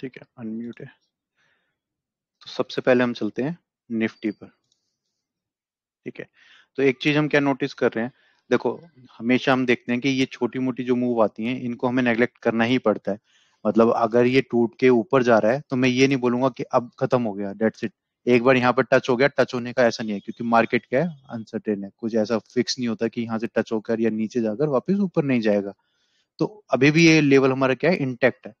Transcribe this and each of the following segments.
ठीक है अनम्यूट है तो सबसे पहले हम चलते हैं निफ्टी पर ठीक है तो एक चीज हम क्या नोटिस कर रहे हैं देखो हमेशा हम देखते हैं कि ये छोटी मोटी जो मूव आती हैं इनको हमें नेग्लेक्ट करना ही पड़ता है मतलब अगर ये टूट के ऊपर जा रहा है तो मैं ये नहीं बोलूंगा कि अब खत्म हो गया डेट इट एक बार यहाँ पर टच हो गया टच होने का ऐसा नहीं है क्योंकि मार्केट क्या है अनसर्टेन है कुछ ऐसा फिक्स नहीं होता कि यहाँ से टच होकर या नीचे जाकर वापस ऊपर नहीं जाएगा तो अभी भी ये लेवल हमारा क्या है इंटेक्ट है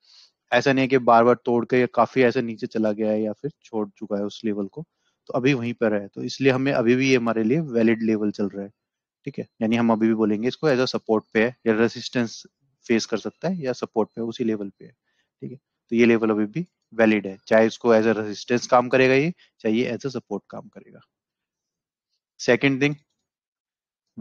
ऐसा नहीं है कि बार बार तोड़ के काफी ऐसे नीचे चला गया है या फिर छोड़ चुका है उस लेवल को तो अभी वहीं पर है तो इसलिए हमें अभी भी ये हमारे लिए वैलिड लेवल चल रहा है ठीक है यानी हम अभी भी बोलेंगे इसको एज अ सपोर्ट पे है या रेसिस्टेंस फेस कर सकता है या सपोर्ट पे उसी लेवल पे है ठीक है तो ये लेवल अभी भी वैलिड है चाहे इसको एज अ रेजिस्टेंस काम करेगा ये चाहे एज अ सपोर्ट काम करेगा सेकेंड थिंग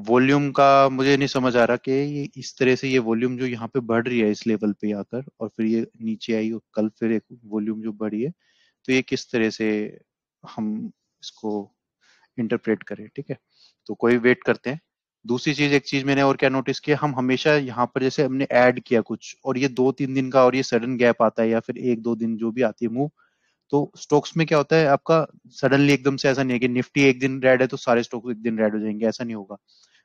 वॉल्यूम का मुझे नहीं समझ आ रहा कि ये इस तरह से ये वॉल्यूम जो यहाँ पे बढ़ रही है इस लेवल पे आकर और फिर ये नीचे आई और कल फिर एक वॉल्यूम जो बढ़ी है तो ये किस तरह से हम इसको इंटरप्रेट करें ठीक है तो कोई वेट करते हैं दूसरी चीज एक चीज मैंने और क्या नोटिस किया हम हमेशा यहाँ पर जैसे हमने ऐड किया कुछ और ये दो तीन दिन का और ये सडन गैप आता है या फिर एक दो दिन जो भी आती है मूव तो स्टॉक्स में क्या होता है आपका सडनली एकदम से ऐसा नहीं है कि निफ्टी एक दिन रेड है तो सारे स्टॉक एक दिन रेड हो जाएंगे ऐसा नहीं होगा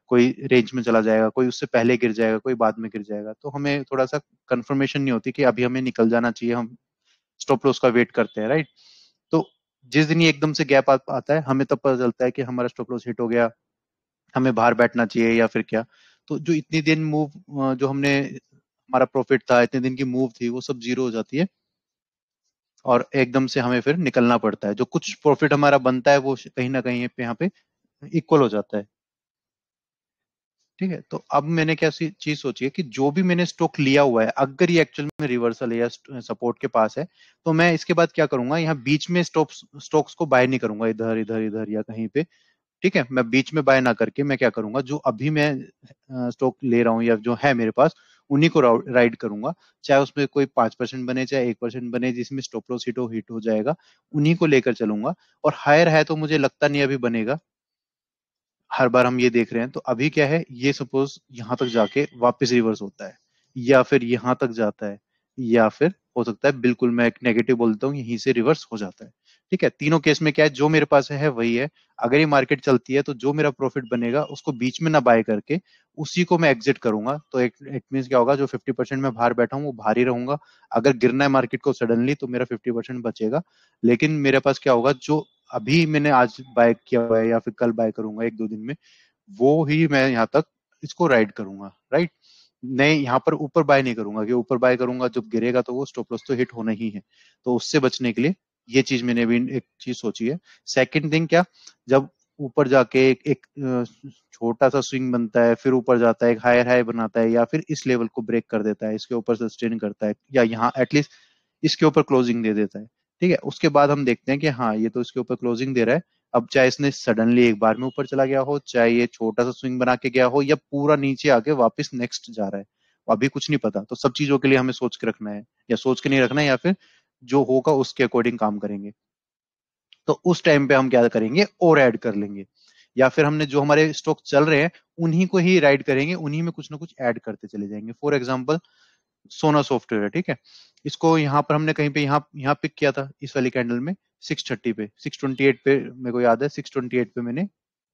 कोई रेंज में चला जाएगा कोई उससे पहले गिर जाएगा कोई बाद में गिर जाएगा तो हमें थोड़ा सा कंफर्मेशन नहीं होती कि अभी हमें निकल जाना चाहिए हम स्टॉप लॉस का वेट करते हैं राइट तो जिस दिन ये एकदम से गैप आता है हमें तब पता चलता है कि हमारा स्टॉप लॉस हिट हो गया हमें बाहर बैठना चाहिए या फिर क्या तो जो इतनी दिन मूव जो हमने हमारा प्रॉफिट था इतने दिन की मूव थी वो सब जीरो हो जाती है और एकदम से हमें फिर निकलना पड़ता है जो कुछ प्रॉफिट हमारा बनता है वो कहीं ना कहीं पे यहाँ पे इक्वल हो जाता है ठीक है तो अब मैंने क्या चीज सोची है कि जो भी मैंने स्टॉक लिया हुआ है अगर ये एक्चुअल में रिवर्सल या सपोर्ट के पास है तो मैं इसके बाद क्या करूंगा यहाँ बीच में स्टॉक्स स्टॉक्स को बाय नहीं करूंगा इधर इधर इधर या कहीं पे ठीक है मैं बीच में बाय ना करके मैं क्या करूंगा जो अभी मैं स्टॉक ले रहा हूँ या जो है मेरे पास उन्हीं को राइड करूंगा चाहे उसमें कोई पांच परसेंट बने चाहे एक परसेंट बने जिसमें स्टॉप लॉस हिट हो हिट हो जाएगा उन्हीं को लेकर चलूंगा और हायर है तो मुझे लगता नहीं अभी बनेगा हर बार हम ये देख रहे हैं तो अभी क्या है ये सपोज यहाँ तक जाके वापस रिवर्स होता है या फिर यहाँ तक जाता है या फिर हो सकता है बिल्कुल मैं एक नेगेटिव बोलता हूँ यहीं से रिवर्स हो जाता है ठीक है तीनों केस में क्या है जो मेरे पास है वही है अगर ये मार्केट चलती है तो जो मेरा प्रॉफिट बनेगा उसको बीच में ना बाय करके उसी को मैं एग्जिट करूंगा तो एक इट मीन क्या होगा जो 50 परसेंट मैं बाहर बैठा हूँ वो बाहर ही रहूंगा अगर गिरना है मार्केट को सडनली तो मेरा 50 परसेंट बचेगा लेकिन मेरे पास क्या होगा जो अभी मैंने आज बाय किया हुआ है या फिर कल बाय करूंगा एक दो दिन में वो ही मैं यहाँ तक इसको राइड करूंगा राइट नहीं यहाँ पर ऊपर बाय नहीं करूंगा कि ऊपर बाय करूंगा जब गिरेगा तो वो स्टॉप लॉस तो हिट होना ही है तो उससे बचने के लिए ये चीज मैंने भी एक चीज सोची है सेकंड थिंग क्या जब ऊपर जाके एक, एक छोटा सा स्विंग बनता है फिर ऊपर जाता है एक हायर हाई बनाता है या फिर इस लेवल को ब्रेक कर देता है इसके ऊपर सस्टेन करता है या यहाँ एटलीस्ट इसके ऊपर क्लोजिंग दे देता है ठीक है उसके बाद हम देखते हैं कि हाँ ये तो इसके ऊपर क्लोजिंग दे रहा है अब चाहे इसने सडनली एक बार में ऊपर चला गया हो चाहे ये छोटा सा स्विंग बना के गया हो या पूरा नीचे आके वापस नेक्स्ट जा रहा है अभी कुछ नहीं पता तो सब चीजों के लिए हमें सोच के रखना है या सोच के नहीं रखना है या फिर जो होगा उसके अकॉर्डिंग काम करेंगे तो उस टाइम पे हम क्या करेंगे और ऐड कर लेंगे या फिर हमने जो हमारे स्टॉक चल रहे हैं उन्हीं को ही राइड करेंगे उन्हीं में कुछ ना कुछ ऐड करते चले जाएंगे फॉर एग्जाम्पल सोना सॉफ्टवेयर है ठीक है इसको यहाँ पर हमने कहीं पे यहाँ यहाँ पिक किया था इस वाली कैंडल में 630 पे 628 पे मेरे को याद है 628 पे मैंने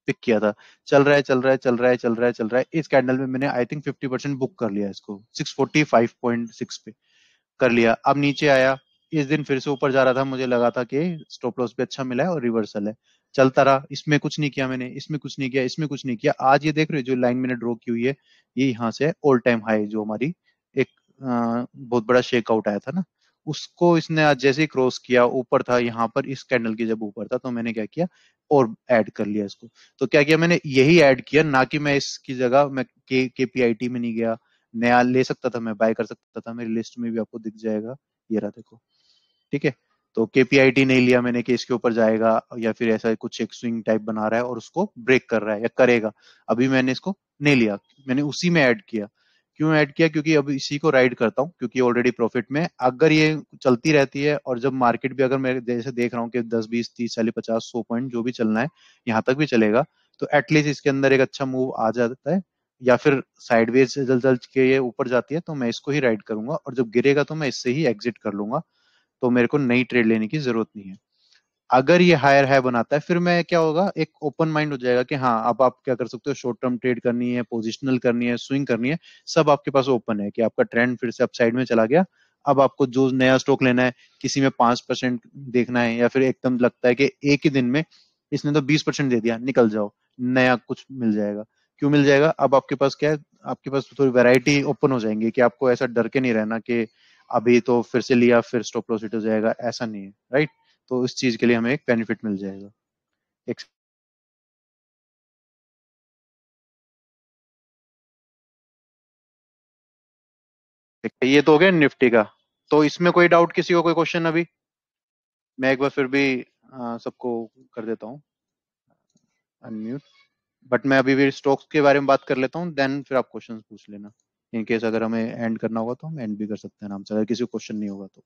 पिक किया था चल रहा है चल रहा है चल रहा है चल रहा है चल रहा है इस कैंडल में मैंने आई थिंक 50 परसेंट बुक कर लिया इसको 645.6 पे कर लिया अब नीचे आया इस दिन फिर से ऊपर जा रहा था मुझे लगा था कि स्टॉप लॉस भी अच्छा मिला है और रिवर्सल है चलता रहा इसमें कुछ नहीं किया मैंने इसमें कुछ नहीं किया इसमें कुछ नहीं किया आज ये देख रहे हो जो लाइन मैंने ड्रॉ की हुई है ये यहाँ से ऑल टाइम हाई जो हमारी एक बहुत बड़ा शेकआउट आया था ना उसको इसने आज जैसे ही क्रॉस किया ऊपर था यहाँ पर इस कैंडल के जब ऊपर था तो मैंने क्या किया और ऐड कर लिया इसको तो क्या किया मैंने यही ऐड किया ना कि मैं इसकी जगह मैं के केपीआईटी में नहीं गया नया ले सकता था मैं बाय कर सकता था मेरी लिस्ट में भी आपको दिख जाएगा ये रहा देखो ठीक है तो केपीआईटी नहीं लिया मैंने कि इसके ऊपर जाएगा या फिर ऐसा कुछ एक स्विंग टाइप बना रहा है और उसको ब्रेक कर रहा है या करेगा अभी मैंने इसको नहीं लिया मैंने उसी में ऐड किया क्यों ऐड किया क्योंकि अब इसी को राइड करता हूँ क्योंकि ऑलरेडी प्रॉफिट में अगर ये चलती रहती है और जब मार्केट भी अगर मैं जैसे देख रहा हूँ कि दस बीस तीस चालीस पचास सौ पॉइंट जो भी चलना है यहाँ तक भी चलेगा तो एटलीस्ट इसके अंदर एक अच्छा मूव आ जाता है या फिर साइडवेज जल जल के ये ऊपर जाती है तो मैं इसको ही राइड करूंगा और जब गिरेगा तो मैं इससे ही एग्जिट कर लूंगा तो मेरे को नई ट्रेड लेने की जरूरत नहीं है अगर ये हायर हाई बनाता है फिर मैं क्या होगा एक ओपन माइंड हो जाएगा कि हाँ अब आप क्या कर सकते हो शॉर्ट टर्म ट्रेड करनी है पोजिशनल करनी है स्विंग करनी है सब आपके पास ओपन है कि आपका ट्रेंड फिर से अपसाइड में चला गया अब आपको जो नया स्टॉक लेना है किसी में पांच परसेंट देखना है या फिर एकदम लगता है कि एक ही दिन में इसने तो बीस परसेंट दे दिया निकल जाओ नया कुछ मिल जाएगा क्यों मिल जाएगा अब आपके पास क्या है आपके पास थोड़ी वेराइटी ओपन हो जाएंगी कि आपको ऐसा डर के नहीं रहना कि अभी तो फिर से लिया फिर स्टॉप लॉस हिट हो जाएगा ऐसा नहीं है राइट तो इस चीज के लिए हमें एक बेनिफिट मिल जाएगा एक ये तो हो गया निफ्टी का तो इसमें कोई डाउट किसी को कोई क्वेश्चन अभी मैं एक बार फिर भी सबको कर देता हूँ अनम्यूट बट मैं अभी भी स्टॉक्स के बारे में बात कर लेता हूँ देन फिर आप क्वेश्चन पूछ लेना इन केस अगर हमें एंड करना होगा तो हम एंड भी कर सकते हैं अगर किसी को क्वेश्चन नहीं होगा तो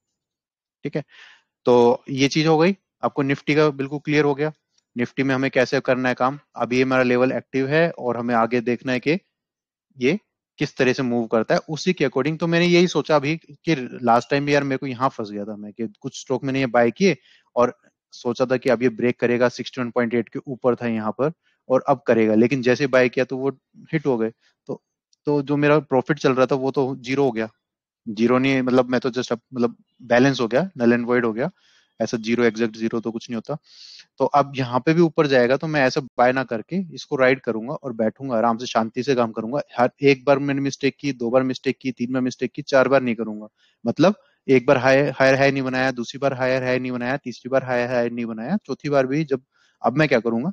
ठीक है तो ये चीज हो गई आपको निफ्टी का बिल्कुल क्लियर हो गया निफ्टी में हमें कैसे करना है काम अभी ये हमारा लेवल एक्टिव है और हमें आगे देखना है कि ये किस तरह से मूव करता है उसी के अकॉर्डिंग तो मैंने यही सोचा अभी कि लास्ट टाइम भी यार मेरे को यहाँ फंस गया था मैं कि कुछ स्टॉक मैंने ये बाय किए और सोचा था कि अब ये ब्रेक करेगा 61.8 के ऊपर था यहाँ पर और अब करेगा लेकिन जैसे बाय किया तो वो हिट हो गए तो जो मेरा प्रॉफिट चल रहा था वो तो जीरो हो गया जीरो नहीं मतलब मैं तो जस्ट मतलब बैलेंस हो गया नल एंड वॉइड हो गया ऐसा जीरो एग्जैक्ट जीरो तो कुछ नहीं होता तो अब यहाँ पे भी ऊपर जाएगा तो मैं ऐसा बाय ना करके इसको राइड करूंगा और बैठूंगा आराम से शांति से काम करूंगा हर एक बार मैंने मिस्टेक की दो बार मिस्टेक की तीन बार मिस्टेक की चार बार नहीं करूंगा मतलब एक बार हायर हायर हाई नहीं बनाया दूसरी बार हायर हाई नहीं बनाया तीसरी बार हायर हाई नहीं बनाया चौथी बार भी जब अब मैं क्या करूंगा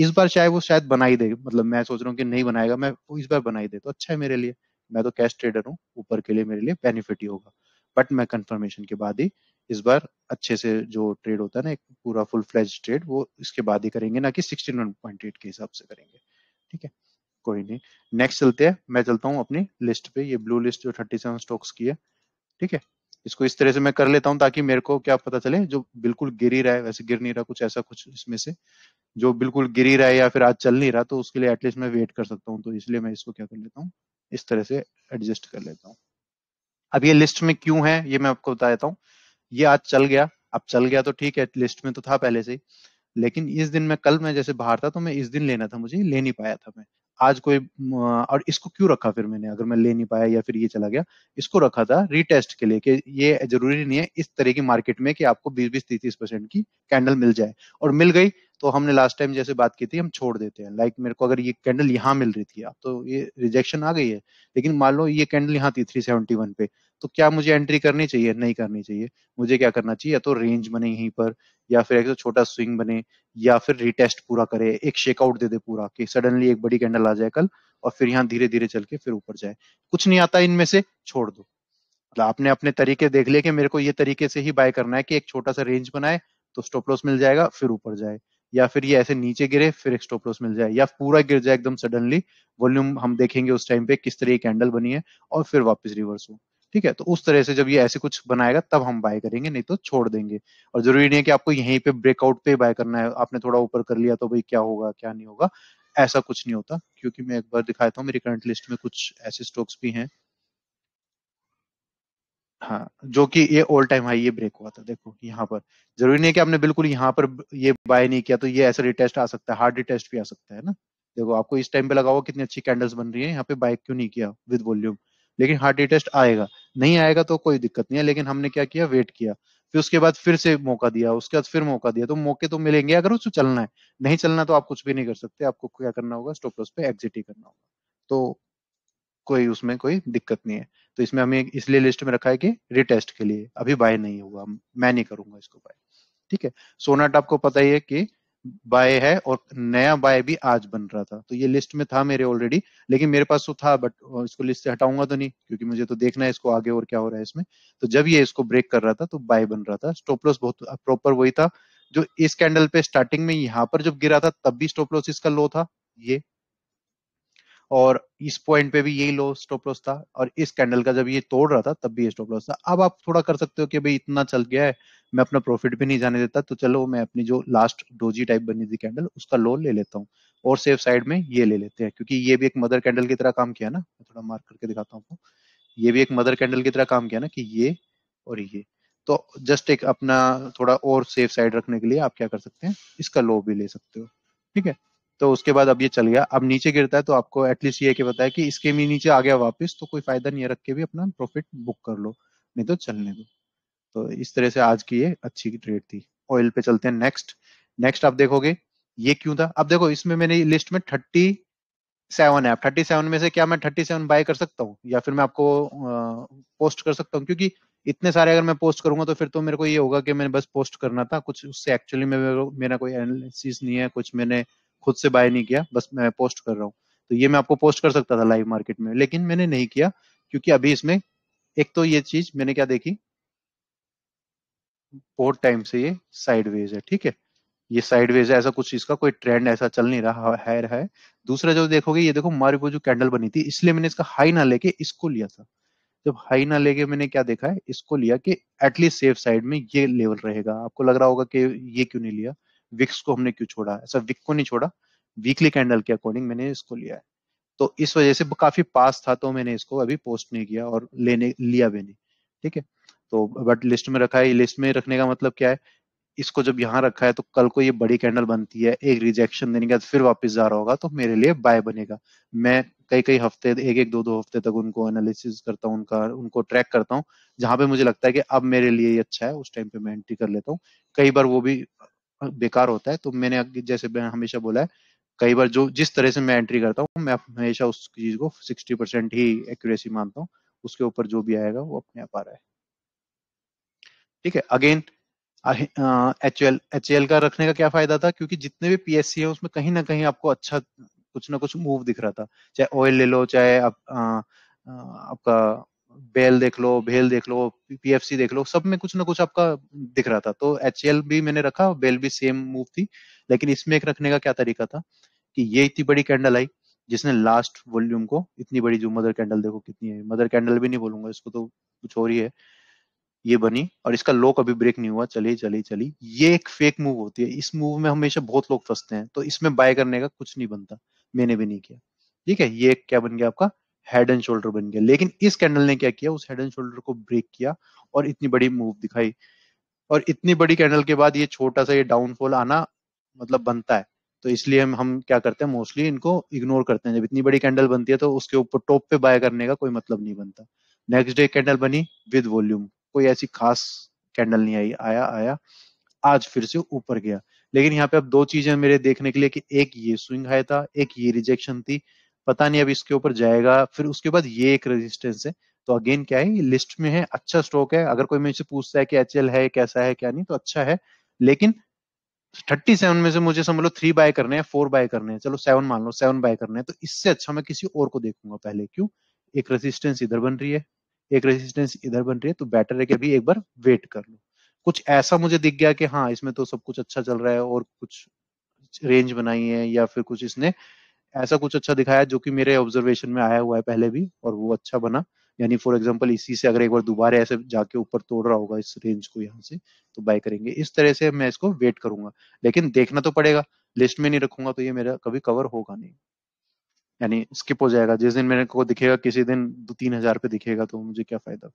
इस बार चाहे वो शायद बना ही दे मतलब मैं सोच रहा हूँ कि नहीं बनाएगा मैं इस बार बना ही दे तो अच्छा है मेरे लिए मैं तो कैश ट्रेडर हूँ ऊपर के लिए मेरे लिए बेनिफिट ही होगा बट मैं कंफर्मेशन के बाद ही इस बार अच्छे से जो ट्रेड होता है ना एक पूरा फुल फ्लेज ट्रेड वो इसके बाद ही करेंगे ना कि सिक्सटी वन पॉइंट के हिसाब से करेंगे ठीक है कोई नहीं नेक्स्ट चलते हैं मैं चलता हूँ अपनी लिस्ट पे ये ब्लू लिस्ट जो थर्टी सेवन स्टॉक्स की है ठीक है इसको इस तरह से मैं कर लेता हूँ ताकि मेरे को क्या पता चले जो बिल्कुल गिर ही रहा है वैसे गिर नहीं रहा कुछ ऐसा कुछ इसमें से जो बिल्कुल गिर ही रहा है या फिर आज चल नहीं रहा तो उसके लिए एटलीस्ट मैं वेट कर सकता हूँ तो इसलिए मैं इसको क्या कर लेता हूँ इस तरह से एडजस्ट कर लेता हूँ अब ये लिस्ट में क्यों है ये मैं आपको बता देता हूँ ये आज चल गया अब चल गया तो ठीक है लिस्ट में तो था पहले से लेकिन इस दिन में कल मैं जैसे बाहर था तो मैं इस दिन लेना था मुझे ले नहीं पाया था मैं आज कोई और इसको क्यों रखा फिर मैंने अगर मैं ले नहीं पाया या फिर ये चला गया इसको रखा था रीटेस्ट के लिए कि ये जरूरी नहीं है इस तरह की मार्केट में कि आपको बीस बीस तीस तीस परसेंट की कैंडल मिल जाए और मिल गई तो हमने लास्ट टाइम जैसे बात की थी हम छोड़ देते हैं लाइक like मेरे को अगर ये कैंडल यहाँ मिल रही थी आप तो ये रिजेक्शन आ गई है लेकिन मान लो ये कैंडल यहाँ थी थ्री सेवेंटी वन पे तो क्या मुझे एंट्री करनी चाहिए नहीं करनी चाहिए मुझे क्या करना चाहिए या तो रेंज बने यहीं पर या फिर एक तो छोटा स्विंग बने या फिर रिटेस्ट पूरा करे एक शेकआउट दे दे पूरा कि सडनली एक बड़ी कैंडल आ जाए कल और फिर यहाँ धीरे धीरे चल के फिर ऊपर जाए कुछ नहीं आता इनमें से छोड़ दो मतलब आपने अपने तरीके देख लिए कि मेरे को ये तरीके से ही बाय करना है कि एक छोटा सा रेंज बनाए तो स्टॉप लॉस मिल जाएगा फिर ऊपर जाए या फिर ये ऐसे नीचे गिरे फिर एक स्टॉप लॉस मिल जाए या पूरा गिर जाए एकदम सडनली वॉल्यूम हम देखेंगे उस टाइम पे किस तरह की कैंडल बनी है और फिर वापस रिवर्स हो ठीक है तो उस तरह से जब ये ऐसे कुछ बनाएगा तब हम बाय करेंगे नहीं तो छोड़ देंगे और जरूरी नहीं है कि आपको यहीं पे ब्रेकआउट पे बाय करना है आपने थोड़ा ऊपर कर लिया तो भाई क्या होगा क्या नहीं होगा ऐसा कुछ नहीं होता क्योंकि मैं एक बार दिखाया था मेरी करंट लिस्ट में कुछ ऐसे स्टॉक्स भी हैं हाँ जो कि ये ऑल टाइम हाई ये ब्रेक हुआ था देखो यहाँ पर जरूरी नहीं है कि आपने बिल्कुल यहाँ पर ये बाय नहीं किया तो ये ऐसा रिटेस्ट आ सकता है हार्ड रिटेस्ट भी आ सकता है ना देखो आपको इस टाइम पे लगा हुआ कितनी अच्छी कैंडल्स बन रही है यहाँ पे बाय क्यों नहीं किया विद वॉल्यूम लेकिन हार्ट टेस्ट आएगा नहीं आएगा तो कोई दिक्कत नहीं है लेकिन हमने क्या किया वेट किया फिर उसके बाद फिर से मौका दिया उसके बाद फिर मौका दिया तो मौके तो मिलेंगे अगर उसको चलना है नहीं चलना तो आप कुछ भी नहीं कर सकते आपको क्या करना होगा स्टॉप लॉस पे एग्जिट ही करना होगा तो कोई उसमें कोई दिक्कत नहीं है तो इसमें हमें इसलिए लिस्ट में रखा है कि रिटेस्ट के लिए अभी बाय नहीं होगा मैं नहीं करूंगा इसको बाय ठीक है सोनाट आपको पता ही है कि बाय है और नया बाय भी आज बन रहा था तो ये लिस्ट में था मेरे ऑलरेडी लेकिन मेरे पास तो था बट इसको लिस्ट से हटाऊंगा तो नहीं क्योंकि मुझे तो देखना है इसको आगे और क्या हो रहा है इसमें तो जब ये इसको ब्रेक कर रहा था तो बाय बन रहा था स्टॉप लॉस बहुत प्रॉपर वही था जो इस कैंडल पे स्टार्टिंग में यहां पर जब गिरा था तब भी स्टॉप लॉस इसका लो था ये और इस पॉइंट पे भी यही लो स्टॉप लॉस था और इस कैंडल का जब ये तोड़ रहा था तब भी ये स्टॉप लॉस था अब आप थोड़ा कर सकते हो कि भाई इतना चल गया है मैं अपना प्रॉफिट भी नहीं जाने देता तो चलो मैं अपनी जो लास्ट डोजी टाइप बनी थी कैंडल उसका लो ले लेता हूँ और सेफ साइड में ये ले लेते हैं क्योंकि ये भी एक मदर कैंडल की तरह काम किया ना मैं थोड़ा मार्क करके दिखाता हूँ आपको ये भी एक मदर कैंडल की तरह काम किया ना कि ये और ये तो जस्ट एक अपना थोड़ा और सेफ साइड रखने के लिए आप क्या कर सकते हैं इसका लो भी ले सकते हो ठीक है तो उसके बाद अब ये चल गया अब नीचे गिरता है तो आपको एटलीस्ट ये पता है कि इसके भी नीचे आ गया वापस तो कोई फायदा नहीं है रख के भी अपना प्रॉफिट बुक कर लो नहीं तो चलने दो तो इस तरह से आज की ये अच्छी ट्रेड थी ऑयल पे चलते हैं नेक्स्ट नेक्स्ट आप देखोगे ये क्यों था अब देखो इसमें मैंने लिस्ट में थर्टी सेवन है थर्टी सेवन में से क्या मैं थर्टी सेवन बाय कर सकता हूँ या फिर मैं आपको पोस्ट कर सकता हूँ क्योंकि इतने सारे अगर मैं पोस्ट करूंगा तो फिर तो मेरे को ये होगा कि मैंने बस पोस्ट करना था कुछ उससे एक्चुअली में मेरा कोई एनालिसिस नहीं है कुछ मैंने खुद से बाय नहीं किया बस मैं पोस्ट कर रहा हूँ तो ये मैं आपको पोस्ट कर सकता था लाइव मार्केट में लेकिन मैंने नहीं किया क्योंकि अभी इसमें एक तो ये चीज मैंने क्या देखी बहुत टाइम से ये साइडवेज है ठीक है ये साइडवेज है ऐसा कुछ इसका कोई ट्रेंड ऐसा चल नहीं रहा हाँ, है रहा है दूसरा जो देखोगे ये देखो हमारे जो कैंडल बनी थी इसलिए मैंने इसका हाई ना लेके इसको लिया था जब हाई ना लेके मैंने क्या देखा है इसको लिया कि एटलीस्ट सेफ साइड में ये लेवल रहेगा आपको लग रहा होगा कि ये क्यों नहीं लिया विक्स को हमने क्यों छोड़ा ऐसा विक को नहीं छोड़ा वीकली कैंडल के अकॉर्डिंग मैंने इसको लिया है तो इस वजह से काफी पास था तो मैंने इसको अभी पोस्ट नहीं किया और लेने लिया भी नहीं ठीक है तो बट लिस्ट में रखा है लिस्ट में रखने का मतलब क्या है इसको जब यहाँ रखा है तो कल को ये बड़ी कैंडल बनती है एक रिजेक्शन देने के बाद फिर वापस जा रहा होगा तो मेरे लिए बाय बनेगा मैं कई कई हफ्ते एक एक दो दो हफ्ते तक उनको एनालिसिस करता हूँ उनका उनको ट्रैक करता हूँ जहां पे मुझे लगता है कि अब मेरे लिए ये अच्छा है उस टाइम पे मैं एंट्री कर लेता हूँ कई बार वो भी बेकार होता है तो मैंने जैसे मैं हमेशा बोला है कई बार जो जिस तरह से मैं एंट्री करता हूँ मैं हमेशा उस चीज को सिक्सटी परसेंट ही एक्यूरेसी मानता हूँ उसके ऊपर जो भी आएगा वो अपने आप आ रहा है ठीक है अगेन एच एल का रखने का क्या फायदा था क्योंकि जितने भी पीएससी है उसमें कहीं ना कहीं आपको अच्छा कुछ ना कुछ मूव दिख रहा था चाहे ऑयल ले लो चाहे आप, आ, आपका बेल देख लो भेल देख लो पीएफसी देख लो सब में कुछ ना कुछ आपका दिख रहा था तो एच भी मैंने रखा बेल भी सेम मूव थी लेकिन इसमें एक रखने का क्या तरीका था कि ये इतनी बड़ी कैंडल आई जिसने लास्ट वॉल्यूम को इतनी बड़ी जो मदर कैंडल देखो कितनी है मदर कैंडल भी नहीं बोलूंगा इसको तो कुछ और ही है ये बनी और इसका लो कभी ब्रेक नहीं हुआ चली चली चली ये एक फेक मूव होती है इस मूव में हमेशा बहुत लोग फंसते हैं तो इसमें बाय करने का कुछ नहीं बनता मैंने भी नहीं किया ठीक है ये क्या बन गया आपका हेड एंड शोल्डर बन गया लेकिन इस कैंडल ने क्या किया उस हेड एंड शोल्डर को ब्रेक किया और इतनी बड़ी मूव दिखाई और इतनी बड़ी कैंडल के बाद ये छोटा सा ये डाउनफॉल आना मतलब बनता है तो इसलिए हम हम क्या करते हैं मोस्टली इनको इग्नोर करते हैं जब इतनी बड़ी कैंडल बनती है तो उसके ऊपर टॉप पे बाय करने का कोई मतलब नहीं बनता नेक्स्ट डे कैंडल बनी विद वॉल्यूम कोई ऐसी खास कैंडल नहीं आई आया आया आज फिर से ऊपर गया लेकिन यहाँ पे अब दो चीजें मेरे देखने के लिए कि एक ये स्विंग हाई था एक ये रिजेक्शन थी पता नहीं अब इसके ऊपर जाएगा फिर उसके बाद ये एक रेजिस्टेंस है तो अगेन क्या है ये लिस्ट में है अच्छा स्टॉक है अगर कोई मुझसे पूछता है कि एच है कैसा है क्या नहीं तो अच्छा है लेकिन थर्टी सेवन में से मुझे समझ लो थ्री बाय करने हैं फोर बाय करने हैं चलो सेवन मान लो सेवन बाय करने हैं तो इससे अच्छा मैं किसी और को देखूंगा पहले क्यों एक रेजिस्टेंस इधर बन रही है एक रेजिस्टेंस इधर बन रही है तो बेटर है कि अभी एक बार वेट कर लो कुछ ऐसा मुझे दिख गया कि हाँ इसमें तो सब कुछ अच्छा चल रहा है और कुछ रेंज बनाई है या फिर कुछ इसने ऐसा कुछ अच्छा दिखाया जो कि मेरे ऑब्जर्वेशन में आया हुआ है पहले भी और वो अच्छा बना यानी फॉर एग्जाम्पल इसी से अगर एक बार दोबारा ऐसे जाके ऊपर तोड़ रहा होगा इस रेंज को यहाँ से तो बाय करेंगे इस तरह से मैं इसको वेट करूंगा लेकिन देखना तो पड़ेगा लिस्ट में नहीं रखूंगा तो ये मेरा कभी कवर होगा नहीं यानी स्किप हो जाएगा जिस दिन मेरे को दिखेगा किसी दिन दो तीन हजार पे दिखेगा तो मुझे क्या फायदा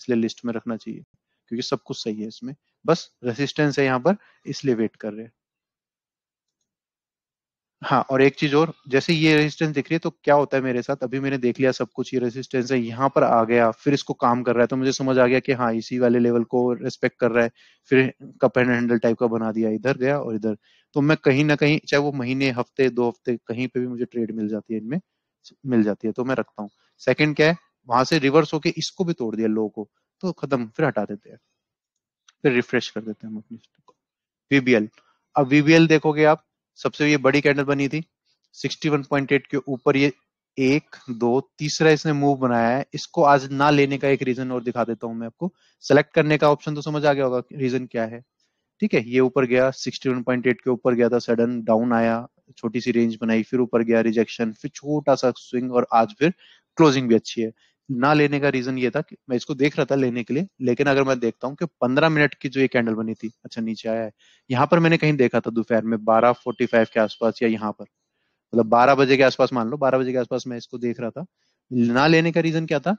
इसलिए लिस्ट में रखना चाहिए क्योंकि सब कुछ सही है इसमें बस रेसिस्टेंस है यहाँ पर इसलिए वेट कर रहे हैं हाँ और एक चीज और जैसे ये रेजिस्टेंस दिख रही है तो क्या होता है मेरे साथ अभी मैंने देख लिया सब कुछ ये रेजिस्टेंस है यहाँ पर आ गया फिर इसको काम कर रहा है तो मुझे समझ आ गया कि हाँ इसी वाले लेवल को रेस्पेक्ट कर रहा है फिर कप एंड हैंडल टाइप का बना दिया इधर गया और इधर तो मैं कहीं ना कहीं चाहे वो महीने हफ्ते दो हफ्ते कहीं पे भी मुझे ट्रेड मिल जाती है इनमें मिल जाती है तो मैं रखता हूँ सेकंड क्या है वहां से रिवर्स होके इसको भी तोड़ दिया लोगों को तो खत्म फिर हटा देते हैं फिर रिफ्रेश कर देते हैं हम अपनी वीबीएल अब वीबीएल देखोगे आप सबसे ये बड़ी कैंडल बनी थी 61.8 के ऊपर ये एक दो तीसरा इसने मूव बनाया है इसको आज ना लेने का एक रीजन और दिखा देता हूं मैं आपको सेलेक्ट करने का ऑप्शन तो समझ आ गया होगा रीजन क्या है ठीक है ये ऊपर गया 61.8 के ऊपर गया था सडन डाउन आया छोटी सी रेंज बनाई फिर ऊपर गया रिजेक्शन फिर छोटा सा स्विंग और आज फिर क्लोजिंग भी अच्छी है ना लेने का रीजन ये था कि मैं इसको देख रहा था लेने के लिए लेकिन अगर मैं देखता हूँ कि पंद्रह मिनट की जो ये कैंडल बनी थी अच्छा नीचे आया है यहाँ पर मैंने कहीं देखा था दोपहर में बारह फोर्टी फाइव के आसपास या यहाँ पर मतलब बारह बजे के आसपास मान लो बारह बजे के आसपास मैं इसको देख रहा था ना लेने का रीजन क्या था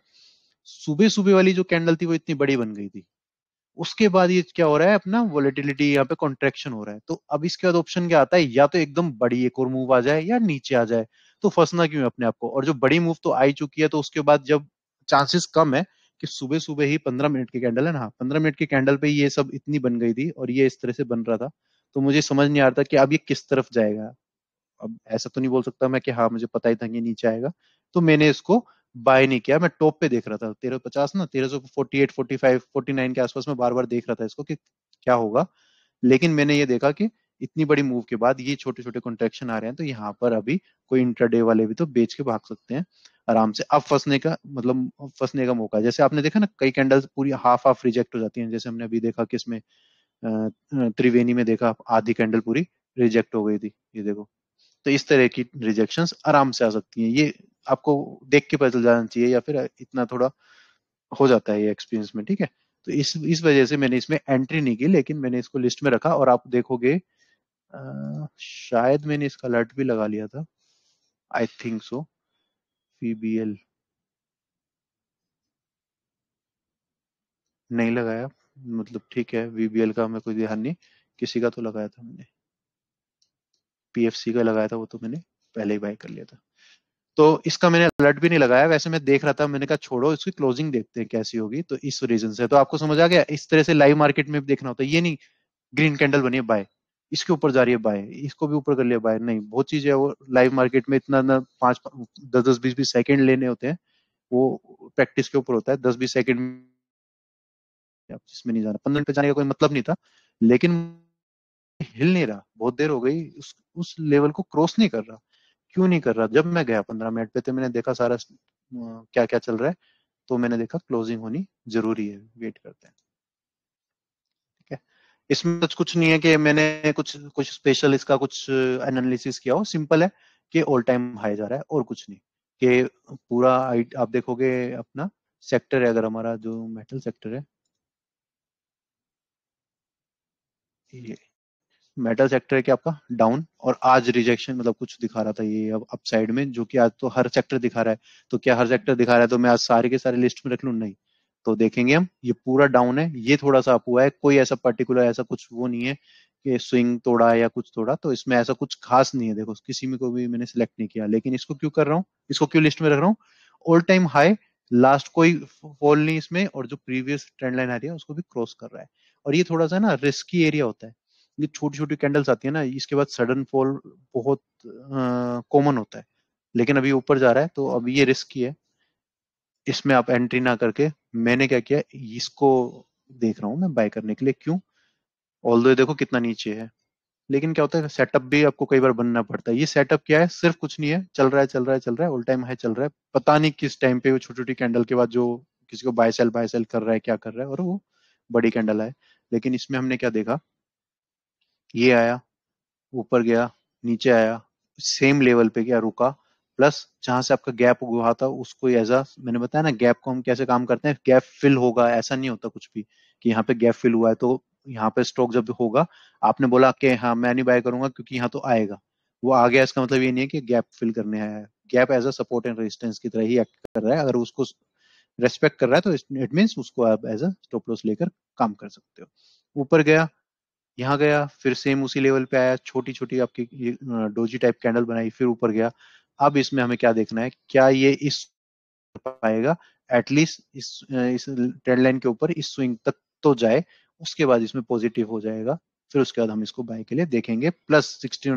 सुबह सुबह वाली जो कैंडल थी वो इतनी बड़ी बन गई थी उसके बाद ये क्या हो रहा है अपना वॉलिटिलिटी यहाँ पे कॉन्ट्रेक्शन हो रहा है तो अब इसके बाद ऑप्शन क्या आता है या तो एकदम बड़ी एक और मूव आ जाए या नीचे आ जाए तो फंसना क्यों है अपने आप को और जो बड़ी मूव तो आई चुकी है तो उसके बाद जब चांसेस कम है कि सुबह सुबह ही पंद्रह मिनट की कैंडल है ना पंद्रह मिनट की कैंडल पे ये सब इतनी बन गई थी और ये इस तरह से बन रहा था तो मुझे समझ नहीं आ रहा था कि अब ये किस तरफ जाएगा अब ऐसा तो नहीं बोल सकता मैं कि हाँ मुझे पता ही था कि नीचे आएगा तो मैंने इसको बाय नहीं किया मैं टॉप पे देख रहा था तेरह पचास ना तेरह सौ forty eight forty five forty nine के आसपास में बार बार देख रहा था इसको कि क्या होगा लेकिन मैंने ये देखा कि इतनी बड़ी मूव के बाद ये छोटे छोटे कॉन्ट्रेक्शन आ रहे हैं तो यहाँ पर अभी कोई इंटरडे वाले भी तो बेच के भाग सकते हैं आराम से अब फंसने का मतलब फंसने का मौका जैसे आपने देखा ना कई कैंडल्स पूरी हाफ हाफ रिजेक्ट हो जाती हैं जैसे हमने अभी देखा इसमें त्रिवेणी में देखा आधी कैंडल पूरी रिजेक्ट हो गई थी ये देखो तो इस तरह की रिजेक्शन आराम से आ सकती हैं ये आपको देख के पता चल जाना चाहिए या फिर इतना थोड़ा हो जाता है ये एक्सपीरियंस में ठीक है तो इस इस वजह से मैंने इसमें एंट्री नहीं की लेकिन मैंने इसको लिस्ट में रखा और आप देखोगे आ, शायद मैंने इसका अलर्ट भी लगा लिया था आई थिंक सो सीबीएल नहीं लगाया मतलब ठीक है वीबीएल का हमें कोई ध्यान नहीं किसी का तो लगाया था मैंने पीएफसी का लगाया था वो तो मैंने पहले ही बाय कर लिया था तो इसका मैंने अलर्ट भी नहीं लगाया वैसे मैं देख रहा था मैंने कहा छोड़ो इसकी क्लोजिंग देखते हैं कैसी होगी तो इस रीजन से तो आपको समझ आ गया इस तरह से लाइव मार्केट में भी देखना होता है ये नहीं ग्रीन कैंडल बनी बाय इसके ऊपर जा रही है बाय इसको भी ऊपर कर लिया बाय नहीं बहुत है वो लाइव मार्केट में इतना ना पांच दस दस बीस बीस सेकंड लेने होते हैं वो प्रैक्टिस के ऊपर होता है दस बीस सेकंड जिसमें नहीं जाना पंद्रह मिनट जाने का कोई मतलब नहीं था लेकिन हिल नहीं रहा बहुत देर हो गई उस उस लेवल को क्रॉस नहीं कर रहा क्यों नहीं कर रहा जब मैं गया पंद्रह मिनट पे तो मैंने देखा सारा क्या क्या चल रहा है तो मैंने देखा क्लोजिंग होनी जरूरी है वेट करते हैं इसमें कुछ तो कुछ नहीं है कि मैंने कुछ कुछ स्पेशल इसका कुछ एनालिसिस uh, किया हो सिंपल है कि ऑल टाइम हाई जा रहा है और कुछ नहीं कि पूरा आप देखोगे अपना सेक्टर है अगर हमारा जो मेटल सेक्टर है ये मेटल सेक्टर है क्या आपका डाउन और आज रिजेक्शन मतलब कुछ दिखा रहा था ये अब अपसाइड में जो कि आज तो हर सेक्टर दिखा रहा है तो क्या हर सेक्टर दिखा रहा है तो मैं आज सारे के सारे लिस्ट में रख लू नहीं तो देखेंगे हम ये पूरा डाउन है ये थोड़ा सा अप हुआ है कोई ऐसा पर्टिकुलर ऐसा कुछ वो नहीं है कि स्विंग तोड़ा या कुछ तोड़ा तो इसमें ऐसा कुछ खास नहीं है देखो किसी में को भी मैंने सिलेक्ट नहीं किया लेकिन इसको क्यों कर रहा हूँ इसको क्यों लिस्ट में रख रहा हूँ ऑल टाइम हाई लास्ट कोई फॉल नहीं इसमें और जो प्रीवियस ट्रेंड लाइन आ रही है उसको भी क्रॉस कर रहा है और ये थोड़ा सा ना रिस्की एरिया होता है ये छोटी छोटी कैंडल्स आती है ना इसके बाद सडन फॉल बहुत कॉमन होता है लेकिन अभी ऊपर जा रहा है तो अभी ये रिस्की है इसमें आप एंट्री ना करके मैंने क्या किया इसको देख रहा हूँ मैं बाय करने के लिए क्यों ऑल देखो कितना नीचे है लेकिन क्या होता है सेटअप भी आपको कई बार बनना पड़ता है ये सेटअप क्या है सिर्फ कुछ नहीं है चल रहा है चल रहा है चल रहा है ऑल टाइम है चल रहा है पता नहीं किस टाइम पे वो छोटी छोटी कैंडल के बाद जो किसी को बाय सेल बाय सेल कर रहा है क्या कर रहा है और वो बड़ी कैंडल है लेकिन इसमें हमने क्या देखा ये आया ऊपर गया नीचे आया सेम लेवल पे गया रुका प्लस जहां से आपका गैप हुआ था उसको एज अ मैंने बताया ना गैप को हम कैसे काम करते हैं गैप फिल होगा ऐसा नहीं होता कुछ भी कि यहाँ पे गैप फिल हुआ है तो यहाँ पे स्टॉक जब होगा आपने बोला कि हाँ मैं नहीं बाय करूंगा क्योंकि यहाँ तो आएगा वो आ गया इसका मतलब ये नहीं है कि गैप फिल करने आया है gap as a support and resistance की तरह ही एक्ट कर रहा है अगर उसको रेस्पेक्ट कर रहा है तो इट मीन उसको आप एज अ स्टॉप लॉस लेकर काम कर सकते हो ऊपर गया यहाँ गया फिर सेम उसी लेवल पे आया छोटी छोटी आपकी डोजी टाइप कैंडल बनाई फिर ऊपर गया अब इसमें हमें क्या देखना है क्या ये इस पाएगा एटलीस्ट इस इस ट्रेड लाइन के ऊपर इस स्विंग तक तो जाए उसके बाद इसमें पॉजिटिव हो जाएगा फिर उसके बाद हम इसको बाय के लिए देखेंगे प्लस सिक्सटी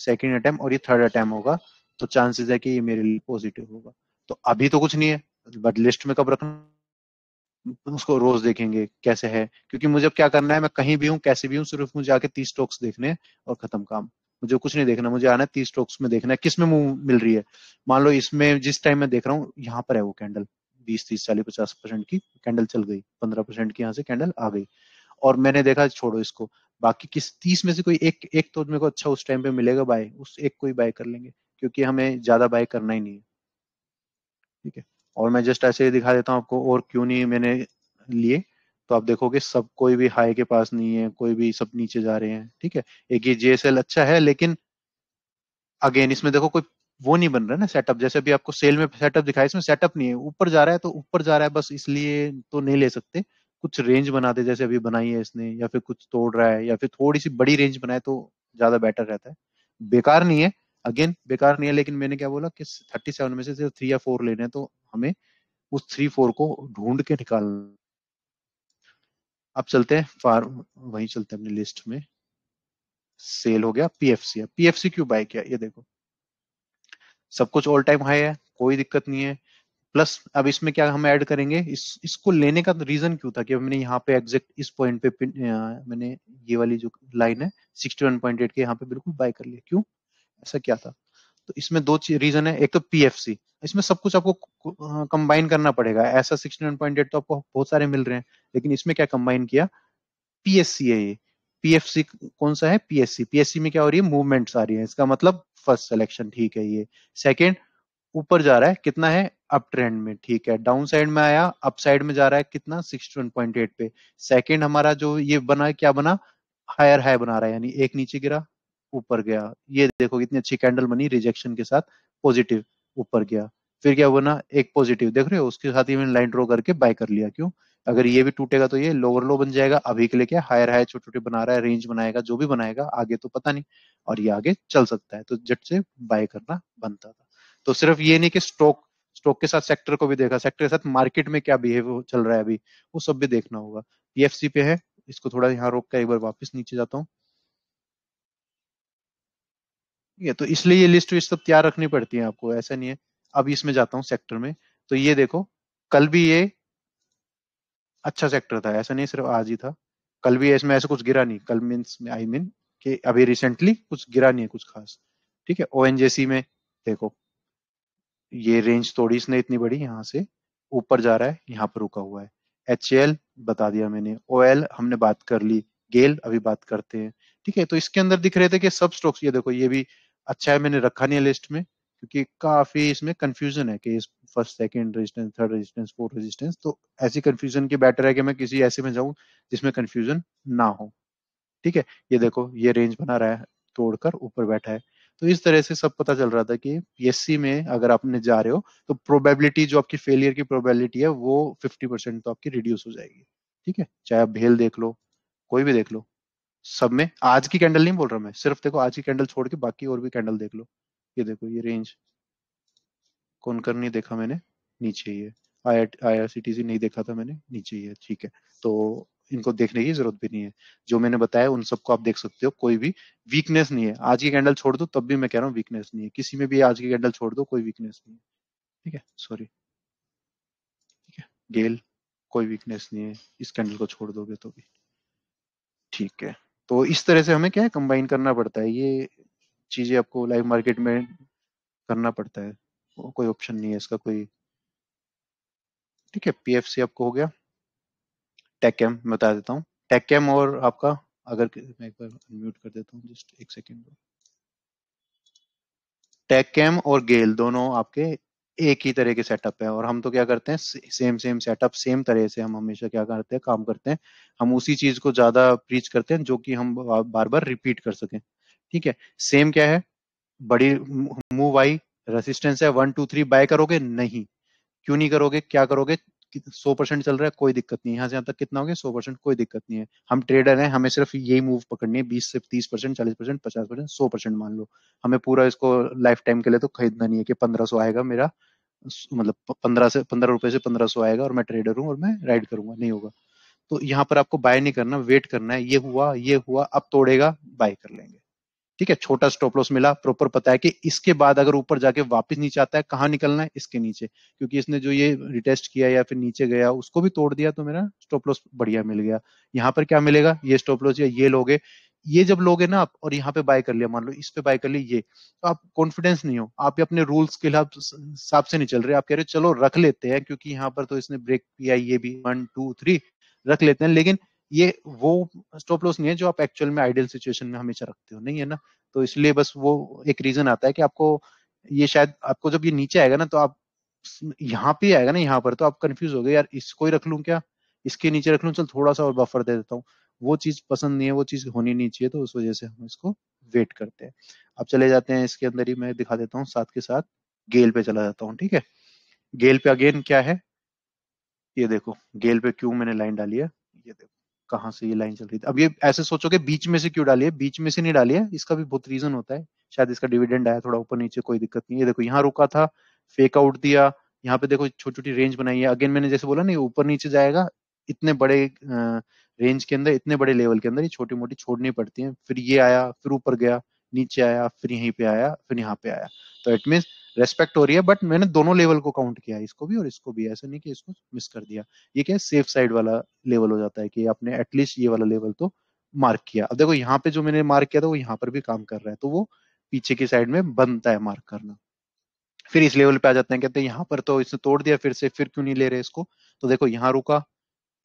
सेकेंड अटैम्प और ये थर्ड अटैम्प होगा तो चांसेस है कि ये मेरे लिए पॉजिटिव होगा तो अभी तो कुछ नहीं है बट लिस्ट में कब रखना उसको रोज देखेंगे कैसे है क्योंकि मुझे अब क्या करना है मैं कहीं भी हूँ कैसे भी हूँ सिर्फ मुझे आके तीस स्टॉक्स देखने और खत्म काम मुझे कुछ नहीं देखना मुझे आना है तीस स्ट्रोक्स में देखना है किस में मूव मिल रही है मान लो इसमें जिस टाइम मैं देख रहा हूँ यहाँ पर है वो कैंडल बीस तीस चालीस पचास परसेंट की कैंडल चल गई पंद्रह परसेंट की यहाँ से कैंडल आ गई और मैंने देखा छोड़ो इसको बाकी किस तीस में से कोई एक एक तो मेरे को अच्छा उस टाइम पे मिलेगा बाय उस एक को ही बाय कर लेंगे क्योंकि हमें ज्यादा बाय करना ही नहीं है ठीक है और मैं जस्ट ऐसे दिखा देता हूँ आपको और क्यों नहीं मैंने लिए तो आप देखोगे सब कोई भी हाई के पास नहीं है कोई भी सब नीचे जा रहे हैं ठीक है एक ये जेएसएल अच्छा है लेकिन अगेन इसमें देखो कोई वो नहीं बन रहा ना सेटअप जैसे अभी आपको सेल में सेटअप दिखाया इसमें सेटअप नहीं है ऊपर जा रहा है तो ऊपर जा रहा है बस इसलिए तो नहीं ले सकते कुछ रेंज बना दे जैसे अभी बनाई है इसने या फिर कुछ तोड़ रहा है या फिर थोड़ी सी बड़ी रेंज बनाए तो ज्यादा बेटर रहता है बेकार नहीं है अगेन बेकार नहीं है लेकिन मैंने क्या बोला कि थर्टी सेवन में से थ्री या फोर लेने हैं तो हमें उस थ्री फोर को ढूंढ के निकालना अब चलते हैं फार्म वहीं चलते हैं अपनी लिस्ट में सेल हो गया पीएफसी है पीएफसी क्यों बाय किया ये देखो सब कुछ ऑल टाइम हाई है कोई दिक्कत नहीं है प्लस अब इसमें क्या हम ऐड करेंगे इस इसको लेने का रीजन क्यों था कि मैंने यहाँ पे एग्जेक्ट इस पॉइंट पे मैंने ये वाली जो लाइन है 61.8 के यहाँ पे बिल्कुल बाय कर लिया क्यों ऐसा क्या था तो इसमें दो रीजन है एक तो पीएफसी इसमें सब कुछ आपको कंबाइन करना पड़ेगा ऐसा तो आपको बहुत सारे मिल रहे हैं लेकिन इसमें क्या कंबाइन किया पीएससी है ये पीएफसी कौन सा है पीएससी पीएससी में क्या हो रही है मूवमेंट्स आ रही है इसका मतलब फर्स्ट सिलेक्शन ठीक है ये सेकंड ऊपर जा रहा है कितना है अप ट्रेंड में ठीक है डाउन साइड में आया अप साइड में जा रहा है कितना 61.8 पे सेकंड हमारा जो ये बना क्या बना हायर हाई बना रहा है यानी एक नीचे गिरा ऊपर गया ये देखो कितनी अच्छी कैंडल बनी रिजेक्शन के साथ पॉजिटिव ऊपर गया फिर क्या हुआ ना एक पॉजिटिव देख रहे हो उसके साथ ही मैंने लाइन ड्रॉ करके बाय कर लिया क्यों अगर ये भी टूटेगा तो ये लोअर लो बन जाएगा अभी के लिए क्या हायर हायर छोटे छोटे बना रहा है रेंज बनाएगा जो भी बनाएगा आगे तो पता नहीं और ये आगे चल सकता है तो जट से बाय करना बनता था तो सिर्फ ये नहीं कि स्टॉक स्टॉक के साथ सेक्टर को भी देखा सेक्टर के साथ मार्केट में क्या बिहेव चल रहा है अभी वो सब भी देखना होगा पीएफसी पे है इसको थोड़ा यहाँ रोक कर एक बार वापस नीचे जाता हूँ ठीक है तो इसलिए ये लिस्ट विस्ट सब तैयार रखनी पड़ती है आपको ऐसा नहीं है अब इसमें जाता हूँ सेक्टर में तो ये देखो कल भी ये अच्छा सेक्टर था ऐसा नहीं सिर्फ आज ही था कल भी इसमें ऐसा कुछ गिरा नहीं कल मीन्स आई मीन कि अभी रिसेंटली कुछ गिरा नहीं है कुछ खास ठीक है ओ में देखो ये रेंज थोड़ी इसने इतनी बड़ी यहाँ से ऊपर जा रहा है यहाँ पर रुका हुआ है एच बता दिया मैंने ओ हमने बात कर ली गेल अभी बात करते हैं ठीक है तो इसके अंदर दिख रहे थे कि सब स्टॉक्स ये देखो ये भी अच्छा है मैंने रखा नहीं है लिस्ट में क्योंकि काफी इसमें कंफ्यूजन है कि first second resistance third resistance fourth resistance तो ऐसी कंफ्यूजन की बेटर है कि मैं किसी ऐसे में जाऊं जिसमें कंफ्यूजन ना हो ठीक है ये देखो ये रेंज बना रहा है तोड़कर ऊपर बैठा है तो इस तरह से सब पता चल रहा था कि पीएससी में अगर आपने जा रहे हो तो प्रोबेबिलिटी जो आपकी फेलियर की प्रोबेबिलिटी है वो फिफ्टी परसेंट तो आपकी रिड्यूस हो जाएगी ठीक है चाहे आप भेल देख लो कोई भी देख लो सब में आज की कैंडल नहीं बोल रहा मैं सिर्फ देखो आज की कैंडल छोड़ के बाकी और भी कैंडल देख लो ये देखो ये रेंज कौन कर नहीं देखा मैंने नीचे ये आई सी नहीं देखा था मैंने नीचे ये ठीक है तो इनको देखने की जरूरत भी नहीं है जो मैंने बताया उन सबको आप देख सकते हो कोई भी वीकनेस नहीं है आज की कैंडल छोड़ दो तब भी मैं कह रहा हूँ वीकनेस नहीं है किसी में भी आज की कैंडल छोड़ दो कोई वीकनेस नहीं है ठीक है सॉरी ठीक है गेल कोई वीकनेस नहीं है इस कैंडल को छोड़ दोगे तो भी ठीक है तो इस तरह से हमें क्या है कंबाइन करना पड़ता है ये चीजें आपको लाइव मार्केट में करना पड़ता है कोई ऑप्शन नहीं है इसका कोई ठीक है पीएफसी आपको हो गया टेकैम मैं बता देता हूँ टेक एम और आपका अगर मैं एक बार अनम्यूट कर देता हूँ जस्ट एक सेकेंड टेक एम और गेल दोनों आपके एक ही तरह के सेटअप है और हम तो क्या करते हैं सेम सेम सेटअप सेम तरह से हम हमेशा क्या करते हैं काम करते हैं हम उसी चीज को ज्यादा प्रीच करते हैं जो कि हम बार बार रिपीट कर सकें ठीक है सेम क्या है बड़ी मूव आई रेसिस्टेंस है वन टू थ्री बाय करोगे नहीं क्यों नहीं करोगे क्या करोगे सौ परसेंट चल रहा है कोई दिक्कत नहीं यहाँ से यहाँ तक कितना हो गया सौ परसेंट कोई दिक्कत नहीं है हम ट्रेडर हैं हमें सिर्फ यही मूव पकड़नी है बीस से तीस परसेंट चालीस परसेंट पचास परसेंट सौ परसेंट मान लो हमें पूरा इसको लाइफ टाइम के लिए तो खरीदना नहीं है कि पंद्रह सौ आएगा मेरा मतलब पंद्रह से पंद्रह रुपए से पंद्रह सौ आएगा और मैं ट्रेडर हूँ और मैं राइड करूंगा नहीं होगा तो यहाँ पर आपको बाय नहीं करना वेट करना है ये हुआ ये हुआ अब तोड़ेगा बाय कर लेंगे ठीक है छोटा स्टॉप लॉस मिला प्रॉपर पता है कि इसके बाद अगर ऊपर जाके वापस नीचे आता है कहाँ निकलना है इसके नीचे क्योंकि इसने जो ये रिटेस्ट किया या फिर नीचे गया उसको भी तोड़ दिया तो मेरा स्टॉप लॉस बढ़िया मिल गया यहाँ पर क्या मिलेगा ये स्टॉप लॉस या ये लोगे ये जब लोगे ना आप और यहाँ पे बाय कर लिया मान लो इस पे बाय कर लिया ये तो आप कॉन्फिडेंस नहीं हो आप अपने रूल्स के हिसाब से नहीं चल रहे आप कह रहे हो चलो रख लेते हैं क्योंकि यहाँ पर तो इसने ब्रेक किया ये भी वन टू थ्री रख लेते हैं लेकिन ये वो स्टॉप लॉस नहीं है जो आप एक्चुअल में आइडियल सिचुएशन में हमेशा रखते हो नहीं है ना तो इसलिए बस वो एक रीजन आता है कि आपको ये शायद आपको जब ये नीचे आएगा ना तो आप यहाँ पे आएगा ना यहाँ पर तो आप कंफ्यूज हो गए यार इसको ही रख लू क्या इसके नीचे रख लू चल थोड़ा सा और बफर दे देता हूँ वो चीज पसंद नहीं है वो चीज होनी नहीं चाहिए तो उस वजह से हम इसको वेट करते हैं अब चले जाते हैं इसके अंदर ही मैं दिखा देता हूँ साथ के साथ गेल पे चला जाता हूँ ठीक है गेल पे अगेन क्या है ये देखो गेल पे क्यों मैंने लाइन डाली है ये देखो कहा से ये लाइन चल रही थी अब ये ऐसे सोचो कि बीच में से क्यों डाली है बीच में से नहीं डाली है इसका भी बहुत रीजन होता है शायद इसका डिविडेंड आया थोड़ा ऊपर नीचे कोई दिक्कत नहीं ये देखो यहाँ रुका था फेक आउट दिया यहाँ पे देखो छोटी छोटी रेंज बनाई है अगेन मैंने जैसे बोला ना ये ऊपर नीचे जाएगा इतने बड़े रेंज के अंदर इतने बड़े लेवल के अंदर ये छोटी मोटी छोड़नी पड़ती है फिर ये आया फिर ऊपर गया नीचे आया फिर यहीं पे आया फिर यहाँ पे आया तो इट मीन रेस्पेक्ट हो रही है बट मैंने दोनों लेवल को काउंट किया इसको भी और इसको भी ऐसा नहीं कि इसको मिस कर दिया ये क्या सेफ साइड वाला लेवल हो जाता है कि आपने एटलीस्ट ये वाला लेवल तो मार्क किया अब देखो यहाँ पे जो मैंने मार्क किया था वो यहाँ पर भी काम कर रहा है तो वो पीछे की साइड में बनता है मार्क करना फिर इस लेवल पे आ जाते हैं कहते हैं यहाँ पर तो इसने तोड़ दिया फिर से फिर क्यों नहीं ले रहे इसको तो देखो यहाँ रुका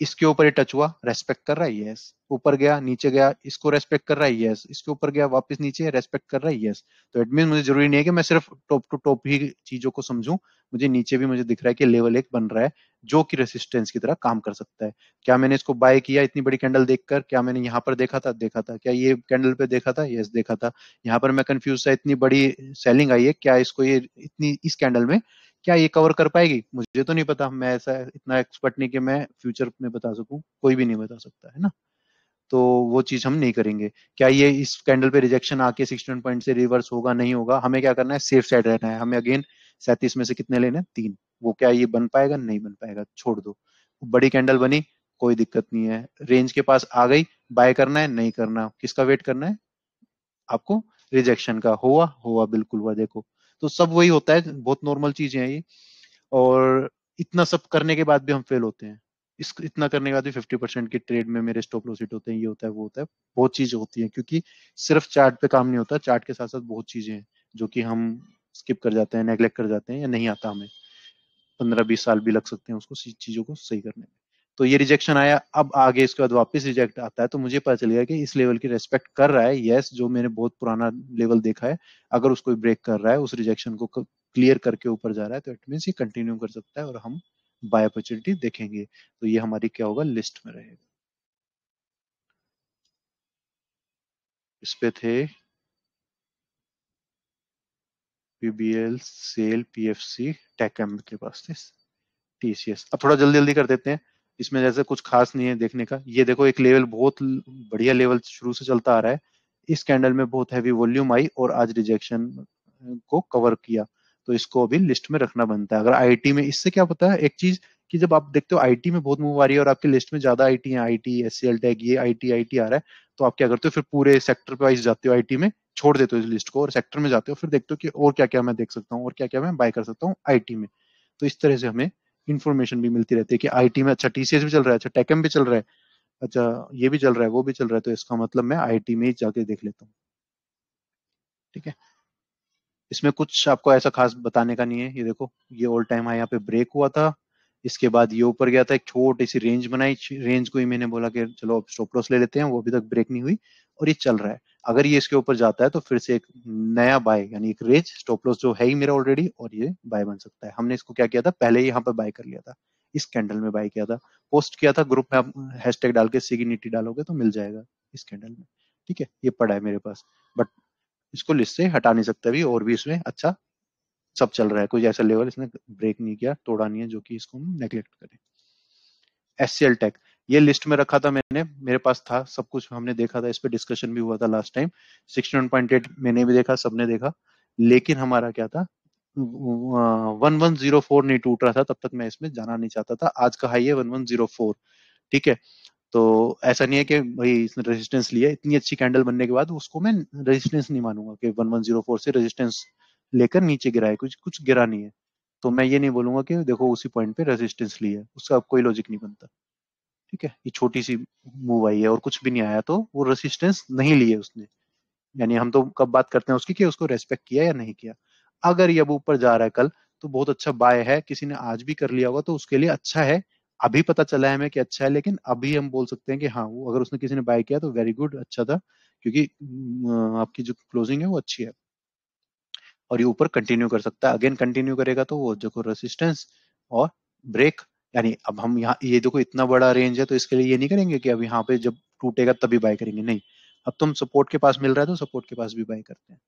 इसके ऊपर ये टच हुआ रेस्पेक्ट कर रहा है यस ऊपर गया नीचे गया इसको रेस्पेक्ट कर रहा है यस इसके ऊपर गया वापस नीचे रेस्पेक्ट कर रहा है यस तो इट मीन मुझे जरूरी नहीं है कि मैं सिर्फ टॉप टू टॉप ही चीजों को समझूं मुझे नीचे भी मुझे दिख रहा है कि लेवल एक बन रहा है जो कि रेसिस्टेंस की तरह काम कर सकता है क्या मैंने इसको बाय किया इतनी बड़ी कैंडल देखकर क्या मैंने यहाँ पर देखा था देखा था क्या ये कैंडल पे देखा था यस देखा था यहाँ पर मैं कंफ्यूज था इतनी बड़ी सेलिंग आई है क्या इसको ये इतनी इस कैंडल में क्या ये कवर कर पाएगी मुझे तो नहीं पता मैं ऐसा इतना एक्सपर्ट नहीं कि मैं फ्यूचर में बता सकूं कोई भी नहीं बता सकता है ना तो वो चीज हम नहीं करेंगे क्या ये इस कैंडल पे रिजेक्शन आके सिक्सटी पॉइंट से रिवर्स होगा नहीं होगा हमें क्या करना है सेफ साइड रहना है हमें अगेन सैंतीस में से कितने लेने हैं तीन वो क्या ये बन पाएगा नहीं बन पाएगा छोड़ दो बड़ी कैंडल बनी कोई दिक्कत नहीं है रेंज के पास आ गई बाय करना है नहीं करना किसका वेट करना है आपको रिजेक्शन का हुआ हुआ बिल्कुल हुआ देखो तो सब वही होता है बहुत नॉर्मल चीजें हैं ये और इतना सब करने के बाद भी हम फेल होते हैं इस इतना करने के बाद भी फिफ्टी परसेंट के ट्रेड में मेरे स्टॉप लॉस हिट होते हैं ये होता है वो होता है बहुत चीजें होती हैं क्योंकि सिर्फ चार्ट पे काम नहीं होता चार्ट के साथ साथ बहुत चीजें हैं जो कि हम स्किप कर जाते हैं नेग्लेक्ट कर जाते हैं या नहीं आता हमें पंद्रह बीस साल भी लग सकते हैं उसको चीजों को सही करने में तो ये रिजेक्शन आया अब आगे इसके बाद वापस रिजेक्ट आता है तो मुझे पता चल गया कि इस लेवल की रेस्पेक्ट कर रहा है यस जो मैंने बहुत पुराना लेवल देखा है अगर उसको ब्रेक कर रहा है उस रिजेक्शन को क्लियर करके ऊपर जा रहा है तो इट मीन ये कंटिन्यू कर सकता है और हम बाय अपॉर्चुनिटी देखेंगे तो ये हमारी क्या होगा लिस्ट में रहेगा इस पे थे पीबीएल सेल पीएफसी टेकएम के पास थे टीसीएस अब थोड़ा जल्दी जल्दी कर देते हैं इसमें जैसे कुछ खास नहीं है देखने का ये देखो एक लेवल बहुत बढ़िया लेवल शुरू से चलता आ रहा है इस कैंडल में बहुत हैवी वॉल्यूम आई और आज रिजेक्शन को कवर किया तो इसको अभी लिस्ट में रखना बनता है अगर आईटी में इससे क्या पता है एक चीज कि जब आप देखते हो आईटी में बहुत मूव आ रही है और आपकी लिस्ट में ज्यादा आईटी है आईटी एससीएल टैग ये आईटी आईटी आ रहा है तो आप क्या करते हो फिर पूरे सेक्टर वाइज जाते हो आईटी में छोड़ देते हो इस लिस्ट को और सेक्टर में जाते हो फिर देखते हो कि और क्या क्या मैं देख सकता हूँ और क्या क्या मैं बाय कर सकता हूँ आईटी में तो इस तरह से हमें इन्फॉर्मेशन भी मिलती रहती है कि आईटी में अच्छा टीसीएस भी चल रहा है अच्छा टेकम भी चल रहा है अच्छा ये भी चल रहा है वो भी चल रहा है तो इसका मतलब मैं आईटी में ही जाके देख लेता हूँ ठीक है इसमें कुछ आपको ऐसा खास बताने का नहीं है ये देखो ये ऑल टाइम हाई यहाँ पे ब्रेक हुआ था इसके बाद ये ऊपर गया था एक छोटी सी रेंज बनाई रेंज को ही मैंने बोला कि चलो स्टॉप लॉस ले लेते हैं वो अभी तक ब्रेक नहीं हुई और ये चल रहा है अगर ये इसके ऊपर जाता है तो फिर से एक नया बाय यानी एक रेंज स्टॉप लॉस जो है ही मेरा ऑलरेडी और ये बाय बन सकता है हमने इसको क्या किया था पहले यहाँ पर बाय कर लिया था इस कैंडल में बाय किया था पोस्ट किया था ग्रुप में आप हैशटैग डाल के सिग्निटी डालोगे तो मिल जाएगा इस कैंडल में ठीक है ये पड़ा है मेरे पास बट इसको लिस्ट से हटा नहीं सकता भी और भी इसमें अच्छा सब चल रहा है कोई ऐसा लेवल इसने ब्रेक नहीं किया तोड़ा नहीं है जो कि इसको हम नेग्लेक्ट करें एस सी एल टैग ये लिस्ट में रखा था मैंने मेरे पास था सब कुछ हमने देखा था इस पर डिस्कशन भी हुआ था last time sixty one point eight मैंने भी देखा सबने देखा लेकिन हमारा क्या था वन वन जीरो फोर नहीं टूट रहा था तब तक मैं इसमें जाना नहीं चाहता था आज का हाई है वन वन जीरो फोर ठीक है तो ऐसा नहीं है कि भाई इसने रेजिस्टेंस लिया इतनी अच्छी कैंडल बनने के बाद उसको मैं रेजिस्टेंस नहीं मानूंगा कि 1104 से रेजिस्टेंस लेकर नीचे गिरा है कुछ कुछ गिरा नहीं है तो मैं ये नहीं बोलूंगा कि देखो उसी पॉइंट पे रेजिस्टेंस लिया है उसका कोई लॉजिक नहीं बनता ठीक है ये छोटी सी मूव आई है और कुछ भी नहीं आया तो वो रेसिस्टेंस नहीं लिए उसने यानी हम तो कब बात करते हैं उसकी कि उसको रेस्पेक्ट किया या नहीं किया अगर ये अब ऊपर जा रहा है कल तो बहुत अच्छा बाय है किसी ने आज भी कर लिया होगा तो उसके लिए अच्छा है अभी पता चला है हमें कि अच्छा है लेकिन अभी हम बोल सकते हैं कि हाँ वो अगर उसने किसी ने बाय किया तो वेरी गुड अच्छा था क्योंकि आपकी जो क्लोजिंग है वो अच्छी है और ये ऊपर कंटिन्यू कर सकता है अगेन कंटिन्यू करेगा तो वो जो रेसिस्टेंस और ब्रेक यानी अब हम यहाँ ये देखो इतना बड़ा रेंज है तो इसके लिए ये नहीं करेंगे कि अब यहाँ पे जब टूटेगा तभी बाय करेंगे नहीं अब तुम सपोर्ट के पास मिल रहा है तो सपोर्ट के पास भी बाय करते हैं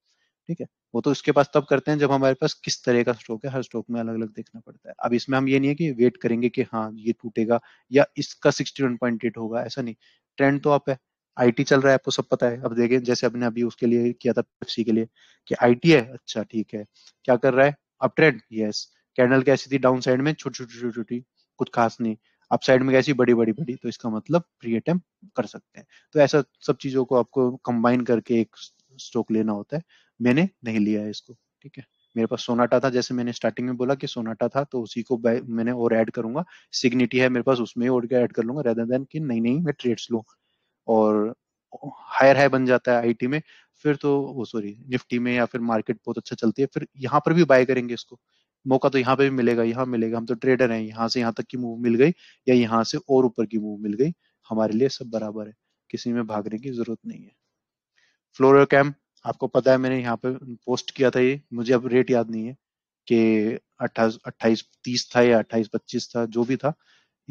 ठीक है वो तो इसके पास तब करते हैं जब हमारे पास किस तरह का स्टॉक है हर स्टॉक में अलग अलग देखना पड़ता है अब इसमें हम ये नहीं है कि वेट करेंगे कि हाँ ये टूटेगा या इसका सिक्सटी वन पॉइंट एट होगा ऐसा नहीं ट्रेंड तो आप है आईटी चल रहा है आपको सब पता है अब देखें जैसे आपने अभी उसके लिए किया था पेप्सी के लिए कि आईटी है अच्छा ठीक है क्या कर रहा है अब ट्रेंड यस कैंडल कैसी थी डाउन साइड में छोटी छोटी छोटी छोटी कुछ खास नहीं आप साइड में कैसी बड़ी बड़ी बड़ी तो इसका मतलब प्री अटेम्प्ट कर सकते हैं तो ऐसा सब चीजों को आपको कंबाइन करके एक स्ट्रोक लेना होता है मैंने नहीं लिया है इसको ठीक है मेरे पास सोनाटा था जैसे मैंने स्टार्टिंग में बोला कि सोनाटा था तो उसी को मैंने और ऐड करूंगा सिग्निटी है मेरे पास उसमें और क्या ऐड कर लूंगा रेदर देन कि नहीं नहीं मैं ट्रेड्स लू और हायर हाई बन जाता है आईटी में फिर तो वो सॉरी निफ्टी में या फिर मार्केट बहुत अच्छा चलती है फिर यहाँ पर भी बाय करेंगे इसको मौका तो यहाँ पे भी मिलेगा यहाँ मिलेगा हम तो ट्रेडर हैं यहाँ से यहाँ तक की मूव मिल गई या यहाँ से और ऊपर की मूव मिल गई हमारे लिए सब बराबर है किसी में भागने की जरूरत नहीं है फ्लोर कैम आपको पता है मैंने यहाँ पे पोस्ट किया था ये मुझे अब रेट याद नहीं है कि अट्ठाईस अट्ठाईस तीस था या अट्ठाईस पच्चीस था जो भी था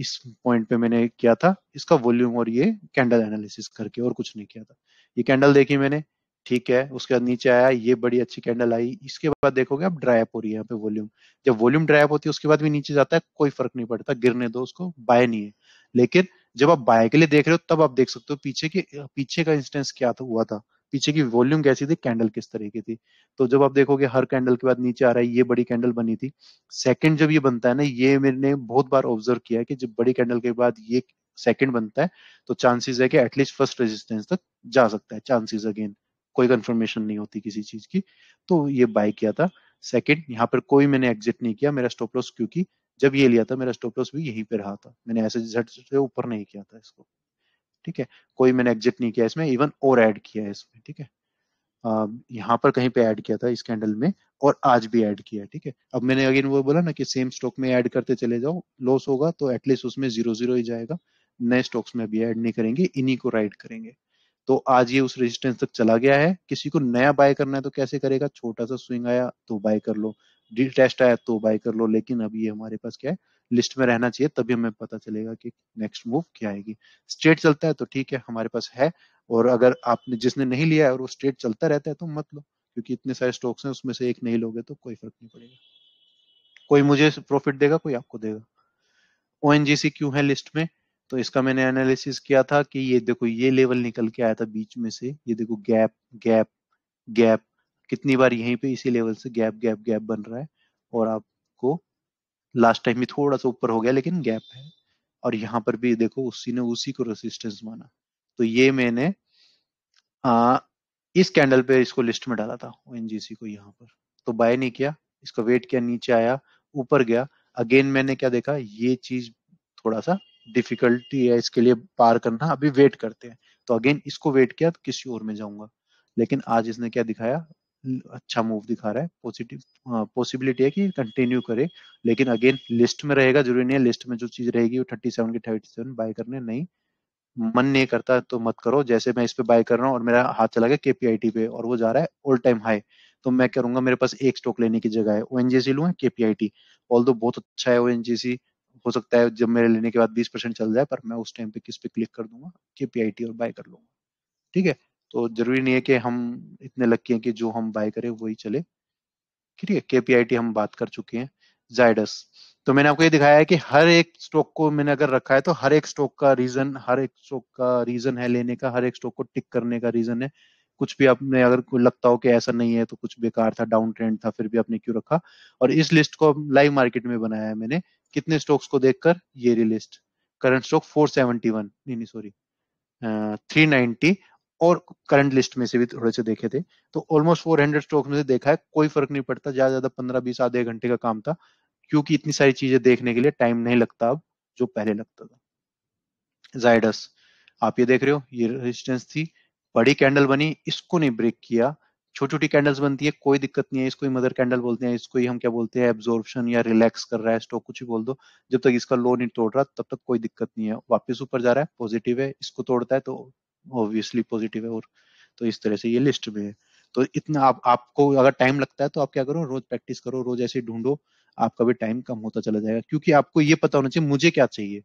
इस पॉइंट पे मैंने किया था इसका वॉल्यूम और ये कैंडल एनालिसिस करके और कुछ नहीं किया था ये कैंडल देखी मैंने ठीक है उसके बाद नीचे आया ये बड़ी अच्छी कैंडल आई इसके बाद देखोगे आप ड्राई अप हो रही है यहाँ पे वॉल्यूम जब वॉल्यूम ड्राई अप होती है उसके बाद भी नीचे जाता है कोई फर्क नहीं पड़ता गिरने दो उसको बाय नहीं है लेकिन जब आप बाय के लिए देख रहे हो तब आप देख सकते हो पीछे के पीछे का इंस्टेंस क्या था हुआ था पीछे की वॉल्यूम कैसी थी कैंडल किस तरह की थी तो जब आप देखोगे हर कैंडल के बाद नीचे आ रहा है ये बड़ी कैंडल बनी थी सेकंड जब ये बनता है ना ये मैंने बहुत बार ऑब्जर्व किया है कि जब बड़ी कैंडल के बाद ये सेकंड बनता है तो चांसेस है कि एटलीस्ट फर्स्ट रेजिस्टेंस तक जा सकता है चांसेस अगेन कोई कंफर्मेशन नहीं होती किसी चीज की तो ये बाय किया था सेकंड यहाँ पर कोई मैंने एग्जिट नहीं किया मेरा स्टॉप लॉस क्योंकि जब ये लिया था मेरा स्टॉप लॉस भी यहीं पे रहा था मैंने ऐसे झट से ऊपर नहीं किया था इसको ठीक है कोई मैंने एग्जिट नहीं किया इसमें इवन और ऐड किया है इसमें ठीक है यहाँ पर कहीं पे ऐड किया था इस कैंडल में और आज भी ऐड किया ठीक है अब मैंने अगेन वो बोला ना कि सेम स्टॉक में ऐड करते चले जाओ लॉस होगा तो एटलीस्ट उसमें जीरो जीरो ही जाएगा नए स्टॉक्स में भी ऐड नहीं करेंगे इन्हीं को राइड करेंगे तो आज ये उस रेजिस्टेंस तक चला गया है किसी को नया बाय करना है तो कैसे करेगा छोटा सा स्विंग आया तो बाय कर लो डी टेस्ट आया तो बाय कर लो लेकिन अब ये हमारे पास क्या है लिस्ट में रहना चाहिए तभी हमें पता चलेगा कि नेक्स्ट मूव क्या आएगी स्टेट चलता है तो ठीक है हमारे पास है और अगर आपने जिसने नहीं लिया है और वो स्टेट चलता रहता है तो मत लो क्योंकि इतने सारे स्टॉक्स हैं उसमें से एक नहीं लोगे तो कोई फर्क नहीं पड़ेगा कोई मुझे प्रॉफिट देगा कोई आपको देगा ओ क्यों है लिस्ट में तो इसका मैंने एनालिसिस किया था कि ये देखो ये लेवल निकल के आया था बीच में से ये देखो गैप गैप गैप कितनी बार यहीं पे इसी लेवल से गैप गैप गैप बन रहा है और आपको लास्ट टाइम भी थोड़ा सा ऊपर हो गया लेकिन गैप है और यहाँ पर भी देखो उसी ने उसी को रेसिस्टेंस माना तो ये मैंने आ, इस कैंडल पे इसको लिस्ट में डाला था ओ को यहाँ पर तो बाय नहीं किया इसका वेट किया नीचे आया ऊपर गया अगेन मैंने क्या देखा ये चीज थोड़ा सा डिफिकल्टी है इसके लिए पार करना अभी वेट करते हैं तो अगेन इसको वेट किया तो किसी और में जाऊंगा लेकिन आज इसने क्या दिखाया अच्छा मूव दिखा रहा है पॉजिटिव पॉसिबिलिटी हाँ, है कि कंटिन्यू करे लेकिन अगेन लिस्ट में रहेगा जरूरी नहीं है लिस्ट में जो चीज रहेगी वो थर्टी सेवन की थर्टी सेवन बाय करने नहीं मन नहीं करता तो मत करो जैसे मैं इस पे बाय कर रहा हूँ और मेरा हाथ चला गया केपीआईटी पे और वो जा रहा है ऑल टाइम हाई तो मैं करूंगा मेरे पास एक स्टॉक लेने की जगह है ओ एनजीसी लू है केपीआईटी ऑल बहुत अच्छा है ओ हो सकता है जब मेरे लेने के बाद बीस परसेंट चल जाए पर मैं उस टाइम पे किस पे क्लिक कर दूंगा के पी आई टी और बाय कर लूंगा ठीक है तो जरूरी नहीं है कि हम इतने लक्की हैं कि जो हम बाय करें वही चले ठीक है के पी आई टी हम बात कर चुके हैं जायडस तो मैंने आपको ये दिखाया है कि हर एक स्टॉक को मैंने अगर रखा है तो हर एक स्टॉक का रीजन हर एक स्टॉक का रीजन है लेने का हर एक स्टॉक को टिक करने का रीजन है कुछ भी आपने अगर लगता हो कि ऐसा नहीं है तो कुछ बेकार था डाउन ट्रेंड था फिर भी आपने क्यों रखा और इस लिस्ट को लाइव मार्केट में बनाया है मैंने कितने स्टॉक्स को देखकर ये रही लिस्ट करंट स्टॉक 471 नहीं नहीं सॉरी थ्री नाइनटी और करंट लिस्ट में से भी थोड़े से देखे थे तो ऑलमोस्ट 400 स्टॉक्स में से देखा है कोई फर्क नहीं पड़ता ज्यादा ज्यादा पंद्रह बीस आधे घंटे का काम था क्योंकि इतनी सारी चीजें देखने के लिए टाइम नहीं लगता अब जो पहले लगता था जायडस आप ये देख रहे हो ये रेजिस्टेंस थी बड़ी कैंडल बनी इसको नहीं ब्रेक किया छोटी छोटी कैंडल्स बनती है कोई दिक्कत नहीं है इसको ही मदर कैंडल बोलते हैं इसको ही हम क्या बोलते हैं एब्जॉर्प्शन या रिलैक्स कर रहा है स्टॉक कुछ भी बोल दो जब तक इसका लो नहीं तोड़ रहा तब तक कोई दिक्कत नहीं है वापस ऊपर जा रहा है पॉजिटिव है इसको तोड़ता है तो ऑब्वियसली पॉजिटिव है और तो इस तरह से ये लिस्ट में है तो इतना आप आपको अगर टाइम लगता है तो आप क्या करो रोज प्रैक्टिस करो रोज ऐसे ढूंढो आपका भी टाइम कम होता चला जाएगा क्योंकि आपको ये पता होना चाहिए मुझे क्या चाहिए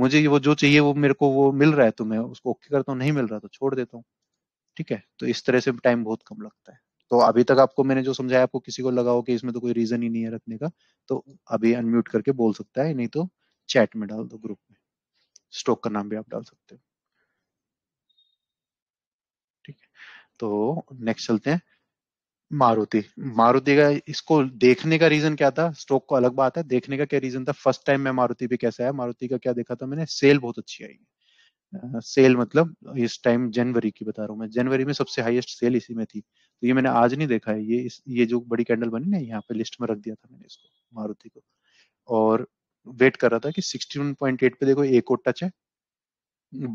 मुझे वो जो चाहिए वो मेरे को वो मिल रहा है तो मैं उसको ओके करता हूँ नहीं मिल रहा तो छोड़ देता हूँ ठीक है तो इस तरह से टाइम बहुत कम लगता है तो अभी तक आपको मैंने जो समझाया आपको किसी को लगा हो कि इसमें तो कोई रीजन ही नहीं है रखने का तो अभी अनम्यूट करके बोल सकता है नहीं तो चैट में डाल दो ग्रुप में स्टॉक का नाम भी आप डाल सकते हो ठीक है तो नेक्स्ट चलते हैं मारुति मारुति का इसको देखने का रीजन क्या था स्टॉक को अलग बात है देखने का क्या रीजन था फर्स्ट टाइम मैं मारुति भी कैसा है मारुति का क्या देखा था मैंने सेल बहुत अच्छी आई है सेल मतलब इस टाइम जनवरी की बता रहा हूँ मैं जनवरी में सबसे हाईएस्ट सेल इसी में थी तो ये मैंने आज नहीं देखा है ये इस, ये जो बड़ी कैंडल बनी ना यहाँ पे लिस्ट में रख दिया था मैंने इसको मारुति को और वेट कर रहा था कि 61.8 पे देखो एक और टच है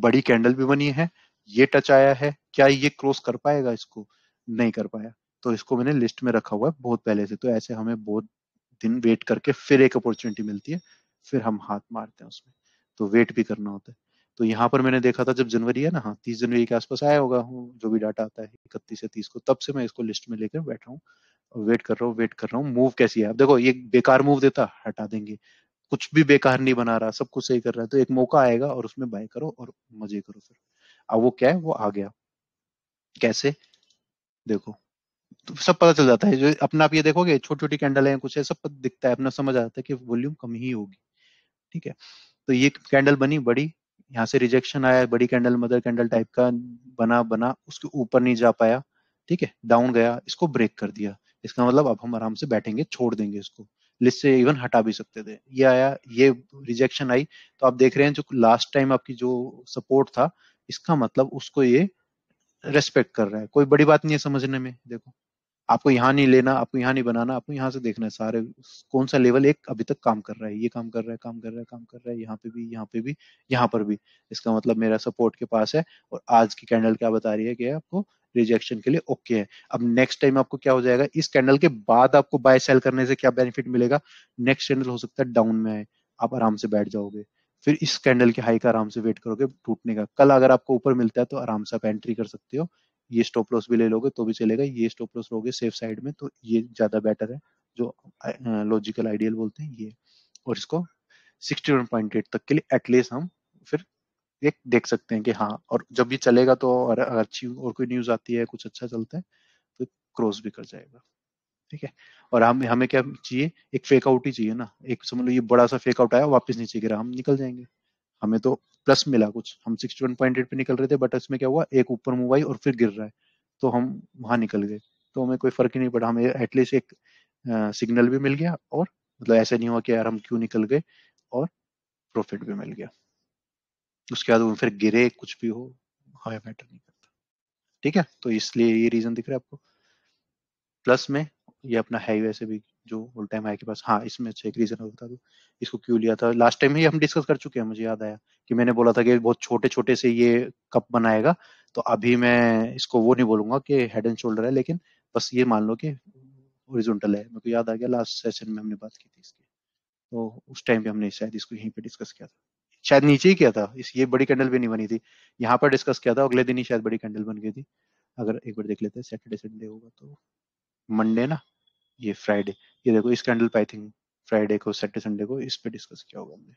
बड़ी कैंडल भी बनी है ये टच आया है क्या ये क्रॉस कर पाएगा इसको नहीं कर पाया तो इसको मैंने लिस्ट में रखा हुआ है बहुत पहले से तो ऐसे हमें बहुत दिन वेट करके फिर एक अपॉर्चुनिटी मिलती है फिर हम हाथ मारते हैं उसमें तो वेट भी करना होता है तो यहाँ पर मैंने देखा था जब जनवरी है ना हाँ तीस जनवरी के आसपास आया होगा जो भी डाटा आता है इकतीस से तीस को तब से मैं इसको लिस्ट में लेकर बैठ रहा हूँ वेट कर रहा हूँ वेट कर रहा हूँ मूव कैसी है अब देखो ये बेकार मूव देता हटा देंगे कुछ भी बेकार नहीं बना रहा सब कुछ सही कर रहा है तो एक मौका आएगा और उसमें बाय करो और मजे करो फिर अब वो क्या है वो आ गया कैसे देखो तो सब पता चल जाता है जो अपना आप ये देखोगे छोटी छोटी कैंडल है कुछ है सब दिखता है अपना समझ आता है कि वॉल्यूम कम ही होगी ठीक है तो ये कैंडल बनी बड़ी यहाँ से रिजेक्शन आया बड़ी कैंडल मदर कैंडल टाइप का बना बना उसके ऊपर नहीं जा पाया ठीक है डाउन गया इसको ब्रेक कर दिया इसका मतलब अब हम आराम से बैठेंगे छोड़ देंगे इसको लिस्ट से इवन हटा भी सकते थे ये आया ये रिजेक्शन आई तो आप देख रहे हैं जो लास्ट टाइम आपकी जो सपोर्ट था इसका मतलब उसको ये रेस्पेक्ट कर रहा है कोई बड़ी बात नहीं है समझने में देखो आपको यहाँ नहीं लेना आपको यहाँ नहीं बनाना आपको यहाँ से देखना है सारे कौन सा लेवल एक अभी तक काम कर रहा है ये काम कर रहा है काम कर रहा है काम कर रहा है यहाँ पे भी यहाँ पे भी यहाँ पर भी इसका मतलब मेरा सपोर्ट के पास है और आज की कैंडल क्या बता रही है कि आपको रिजेक्शन के लिए ओके okay है अब नेक्स्ट टाइम आपको क्या हो जाएगा इस कैंडल के बाद आपको बाय सेल करने से क्या बेनिफिट मिलेगा नेक्स्ट कैंडल हो सकता है डाउन में आए आप आराम से बैठ जाओगे फिर इस कैंडल के हाई का आराम से वेट करोगे टूटने का कल अगर आपको ऊपर मिलता है तो आराम से आप एंट्री कर सकते हो ये स्टॉप लॉस भी ले लोगे तो भी चलेगा ये स्टॉप लॉस लोगे सेफ साइड में तो ये ज्यादा बेटर है जो लॉजिकल आइडियल बोलते हैं ये और इसको सिक्सटी तक के लिए एटलीस्ट हम फिर एक देख सकते हैं कि हाँ और जब ये चलेगा तो और अच्छी और कोई न्यूज आती है कुछ अच्छा चलता है तो क्रॉस भी कर जाएगा ठीक है और हम हमें क्या चाहिए एक फेकआउट ही चाहिए ना एक समझ लो ये बड़ा सा फेकआउट आया वापस नीचे गिरा हम निकल जाएंगे हमें तो प्लस मिला कुछ हम सिक्सटी वन पॉइंट एट पे निकल रहे थे बट इसमें क्या हुआ एक ऊपर मूव आई और फिर गिर रहा है तो हम वहां निकल गए तो हमें कोई फर्क ही नहीं पड़ा हमें एटलीस्ट एक सिग्नल भी मिल गया और मतलब ऐसा नहीं हुआ कि यार हम क्यों निकल गए और प्रॉफिट भी मिल गया उसके बाद फिर गिरे कुछ भी हो हमें मैटर नहीं करता ठीक है तो इसलिए ये रीजन दिख रहा है आपको प्लस में ये अपना है वैसे भी जो ऑल टाइम हाई के पास हाँ इसमें से एक रीजन बता दो इसको क्यों लिया था लास्ट टाइम ही हम डिस्कस कर चुके हैं मुझे याद आया कि मैंने बोला था कि बहुत छोटे छोटे से ये कप बनाएगा तो अभी मैं इसको वो नहीं बोलूंगा कि हेड एंड शोल्डर है लेकिन बस ये मान लो कि ओरिजोनटल है मेरे को याद आ गया लास्ट सेशन में हमने बात की थी इसकी तो उस टाइम पे हमने शायद इसको यहीं पे डिस्कस किया था शायद नीचे ही किया था इस ये बड़ी कैंडल भी नहीं बनी थी यहाँ पर डिस्कस किया था अगले दिन ही शायद बड़ी कैंडल बन गई थी अगर एक बार देख लेते हैं सैटरडे संडे होगा तो मंडे ना ये फ्राइडे ये देखो इस कैंडल पे आई थिंक फ्राइडे को सैटरडे संडे को इस पे डिस्कस किया होगा हमने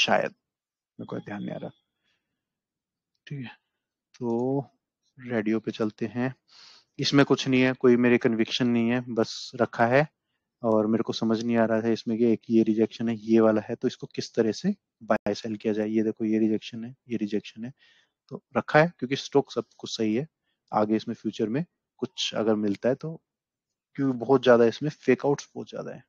शायद मेरे को ध्यान नहीं आ रहा ठीक है तो रेडियो पे चलते हैं इसमें कुछ नहीं है कोई मेरे कन्विक्शन नहीं है बस रखा है और मेरे को समझ नहीं आ रहा था इसमें कि एक ये रिजेक्शन है ये वाला है तो इसको किस तरह से बाय सेल किया जाए ये देखो ये रिजेक्शन है ये रिजेक्शन है तो रखा है क्योंकि स्टॉक सब कुछ सही है आगे इसमें फ्यूचर में कुछ अगर मिलता है तो क्योंकि बहुत ज्यादा इसमें फेक फेकआउट्स बहुत ज्यादा है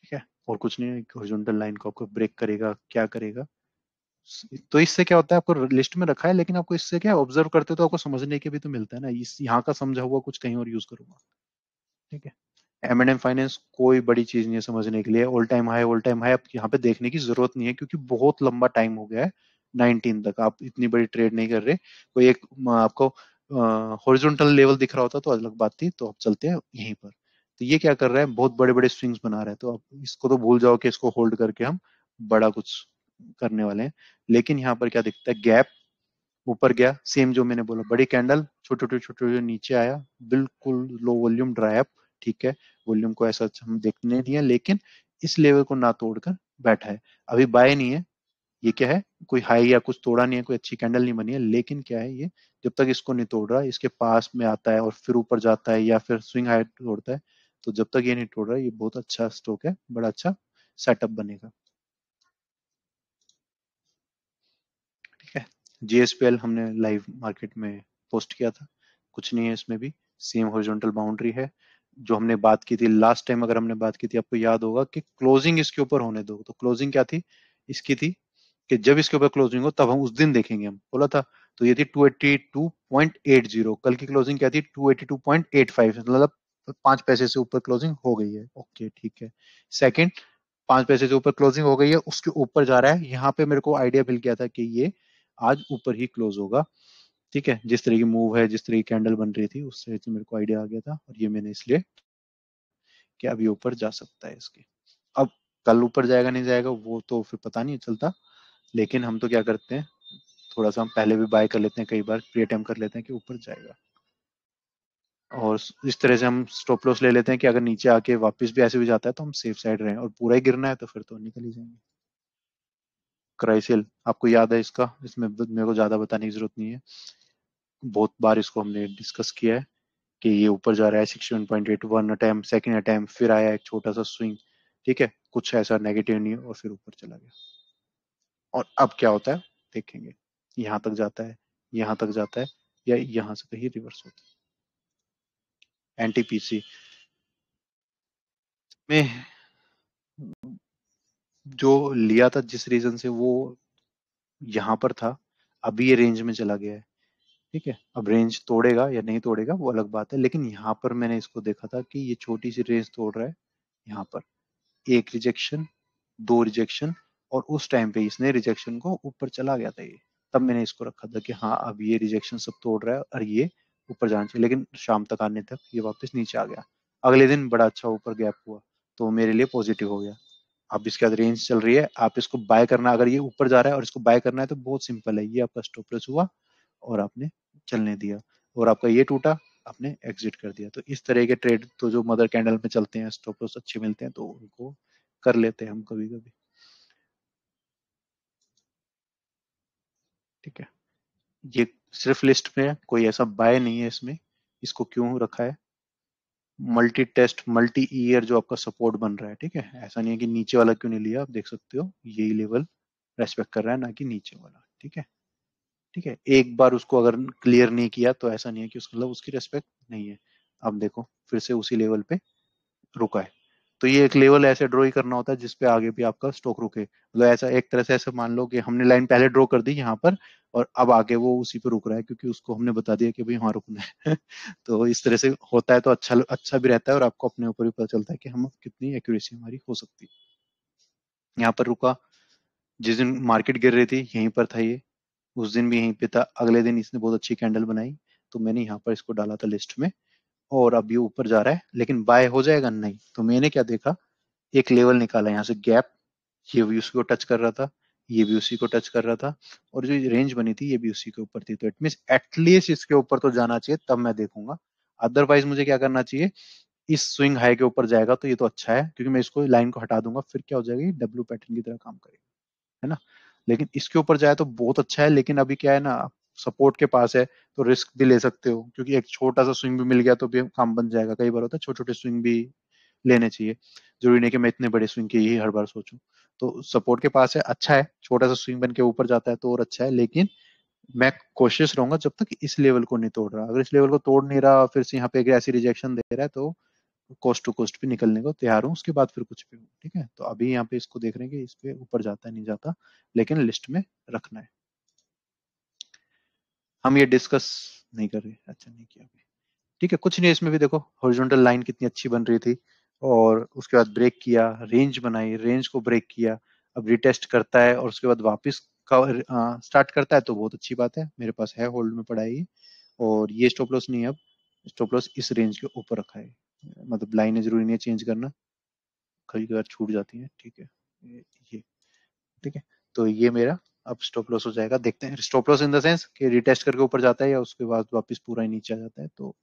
ठीक है और कुछ नहीं है हॉरिजॉन्टल लाइन को आपको ब्रेक करेगा क्या करेगा तो इससे क्या होता है आपको लिस्ट में रखा है लेकिन आपको इससे क्या ऑब्जर्व करते तो आपको समझने के भी तो मिलता है ना इस यहाँ का समझा हुआ कुछ कहीं और यूज करूंगा ठीक है एम एंड एम फाइनेंस कोई बड़ी चीज नहीं है समझने के लिए all time high all time high आप यहाँ पे देखने की जरूरत नहीं है क्योंकि बहुत लंबा टाइम हो गया है 19 तक आप इतनी बड़ी ट्रेड नहीं कर रहे कोई एक आपको हॉरिजॉन्टल लेवल दिख रहा होता तो अलग बात थी तो अब चलते हैं यहीं पर तो ये क्या कर रहा है बहुत बड़े बड़े स्विंग्स बना रहा है तो अब इसको तो भूल जाओ कि इसको होल्ड करके हम बड़ा कुछ करने वाले हैं लेकिन यहाँ पर क्या दिखता है गैप ऊपर गया सेम जो मैंने बोला बड़ी कैंडल छोटे छोटे छोटे नीचे आया बिल्कुल लो वॉल्यूम ड्राई अप ठीक है वॉल्यूम को ऐसा हम देखने नहीं है लेकिन इस लेवल को ना तोड़कर बैठा है अभी बाय नहीं है ये क्या है कोई हाई या कुछ तोड़ा नहीं है कोई अच्छी कैंडल नहीं बनी है लेकिन क्या है ये जब तक इसको नहीं तोड़ रहा इसके पास में आता है और फिर ऊपर जाता है या फिर स्विंग हाई तोड़ता है तो जब तक ये नहीं तोड़ रहा ये बहुत अच्छा स्टॉक है बड़ा अच्छा सेटअप बनेगा ठीक है जीएसपीएल हमने लाइव मार्केट में पोस्ट किया था कुछ नहीं है इसमें भी सेम होरिजोनटल बाउंड्री है जो हमने बात की थी लास्ट टाइम अगर हमने बात की थी आपको याद होगा कि क्लोजिंग इसके ऊपर होने दो तो क्लोजिंग क्या थी इसकी थी कि जब इसके ऊपर क्लोजिंग हो तब हम उस दिन देखेंगे हम बोला था तो ये थी 282.80 कल की क्लोजिंग क्या थी 282.85 मतलब पांच पैसे से ऊपर क्लोजिंग हो गई है ओके ठीक है सेकंड पांच पैसे से ऊपर क्लोजिंग हो गई है उसके ऊपर जा रहा है यहाँ पे मेरे को आइडिया मिल गया था कि ये आज ऊपर ही क्लोज होगा ठीक है जिस तरह की मूव है जिस तरह की कैंडल बन रही थी उससे तो मेरे को आइडिया आ गया था और ये मैंने इसलिए कि अभी ऊपर जा सकता है इसके अब कल ऊपर जाएगा नहीं जाएगा वो तो फिर पता नहीं चलता लेकिन हम तो क्या करते हैं थोड़ा सा हम पहले भी बाय कर लेते हैं कई बार प्री अटेम्प कर लेते हैं कि ऊपर जाएगा और इस तरह से हम स्टॉप लॉस ले लेते हैं कि अगर नीचे आके वापस भी ऐसे भी जाता है तो हम सेफ साइड रहे और पूरा ही गिरना है तो फिर तो निकल ही जाएंगे क्राइसिल आपको याद है इसका इसमें मेरे को ज्यादा बताने की जरूरत नहीं है बहुत बार इसको हमने डिस्कस किया है कि ये ऊपर जा रहा है sixty one point eight one second attempt फिर आया एक छोटा सा स्विंग ठीक है कुछ ऐसा नेगेटिव नहीं और फिर ऊपर चला गया और अब क्या होता है देखेंगे यहां तक जाता है यहां तक जाता है या यहां से कहीं रिवर्स होता है एनटीपीसी में जो लिया था जिस रीजन से वो यहां पर था अभी ये रेंज में चला गया है ठीक है अब रेंज तोड़ेगा या नहीं तोड़ेगा वो अलग बात है लेकिन यहां पर मैंने इसको देखा था कि ये छोटी सी रेंज तोड़ रहा है यहां पर एक रिजेक्शन दो रिजेक्शन और उस टाइम पे इसने रिजेक्शन को ऊपर चला गया था ये तब मैंने इसको रखा था कि हाँ अब ये रिजेक्शन सब तोड़ रहा है और ये ऊपर जाना चाहिए लेकिन शाम तक आने तक ये वापस नीचे आ गया अगले दिन बड़ा अच्छा ऊपर गैप हुआ तो मेरे लिए पॉजिटिव हो गया अब इसके बाद रेंज चल रही है आप इसको बाय करना अगर ये ऊपर जा रहा है और इसको बाय करना है तो बहुत सिंपल है ये आपका स्टॉप लॉस हुआ और आपने चलने दिया और आपका ये टूटा आपने एग्जिट कर दिया तो इस तरह के ट्रेड तो जो मदर कैंडल में चलते हैं स्टॉप लॉस अच्छे मिलते हैं तो उनको कर लेते हैं हम कभी कभी ठीक है ये सिर्फ लिस्ट में है कोई ऐसा बाय नहीं है इसमें इसको क्यों रखा है मल्टी टेस्ट मल्टी ईयर जो आपका सपोर्ट बन रहा है ठीक है ऐसा नहीं है कि नीचे वाला क्यों नहीं लिया आप देख सकते हो यही लेवल रेस्पेक्ट कर रहा है ना कि नीचे वाला ठीक है ठीक है एक बार उसको अगर क्लियर नहीं किया तो ऐसा नहीं है कि उसका मतलब उसकी रेस्पेक्ट नहीं है आप देखो फिर से उसी लेवल पे रुका है तो ये एक लेवल ऐसे ड्रॉ ही करना होता है जिसपे आगे भी आपका स्टॉक रुके मतलब ऐसा एक तरह से ऐसा मान लो कि हमने लाइन पहले ड्रॉ कर दी यहाँ पर और अब आगे वो उसी पर रुक रहा है क्योंकि उसको हमने बता दिया कि भाई रुकना है तो इस तरह से होता है तो अच्छा अच्छा भी रहता है और आपको अपने ऊपर भी पता चलता है कि हम कितनी एक्यूरेसी हमारी हो सकती है यहाँ पर रुका जिस दिन मार्केट गिर रही थी यहीं पर था ये उस दिन भी यहीं पे था अगले दिन इसने बहुत अच्छी कैंडल बनाई तो मैंने यहाँ पर इसको डाला था लिस्ट में और अब ये ऊपर जा रहा है लेकिन बाय हो जाएगा नहीं तो मैंने क्या देखा एक लेवल निकाला यहाँ से गैप ये भी उसको टच कर रहा था ये भी उसी को टच कर रहा था और जो रेंज बनी थी ये भी उसी के ऊपर थी तो इट मीन एटलीस्ट इसके ऊपर तो जाना चाहिए तब मैं देखूंगा अदरवाइज मुझे क्या करना चाहिए इस स्विंग हाई के ऊपर जाएगा तो ये तो अच्छा है क्योंकि मैं इसको लाइन को हटा दूंगा फिर क्या हो जाएगा डब्ल्यू पैटर्न की तरह काम करेगा है ना लेकिन इसके ऊपर जाए तो बहुत अच्छा है लेकिन अभी क्या है ना सपोर्ट के पास है तो रिस्क भी ले सकते हो क्योंकि एक छोटा सा स्विंग भी मिल गया तो भी काम बन जाएगा कई बार होता है छोटे छोटे स्विंग भी लेने चाहिए जरूरी नहीं कि मैं इतने बड़े स्विंग के ही हर बार सोचूं तो सपोर्ट के पास है अच्छा है छोटा सा स्विंग बन के ऊपर जाता है तो और अच्छा है लेकिन मैं कोशिश रहूंगा जब तक इस लेवल को नहीं तोड़ रहा अगर इस लेवल को तोड़ नहीं रहा फिर से यहाँ पे ऐसी रिजेक्शन दे रहा है तो कोस्ट टू कोस्ट भी निकलने को तैयार हूँ उसके बाद फिर कुछ भी ठीक है तो अभी यहाँ पे इसको देख रहे हैं कि इस पे ऊपर जाता है नहीं जाता लेकिन लिस्ट में रखना है हम ये डिस्कस नहीं कर रहे अच्छा नहीं किया ठीक है कुछ नहीं इसमें भी देखो हॉरिजॉन्टल लाइन कितनी अच्छी बन रही थी और उसके बाद ब्रेक किया रेंज बनाई रेंज को ब्रेक किया अब रिटेस्ट करता है और उसके बाद वापस स्टार्ट करता है तो बहुत अच्छी बात है मेरे पास है होल्ड में पड़ा है और ये स्टॉप लॉस नहीं अब स्टॉप लॉस इस रेंज के ऊपर रखा है मतलब लाइनें जरूरी नहीं है चेंज करना कई बार छूट जाती है ठीक है ये ठीक है तो ये मेरा अब स्टॉप लॉस हो जाएगा देखते हैं stop loss in the sense कि रिटेस्ट करके ऊपर जाता है या उसके बाद वापस पूरा ही नीचे आ जाता है तो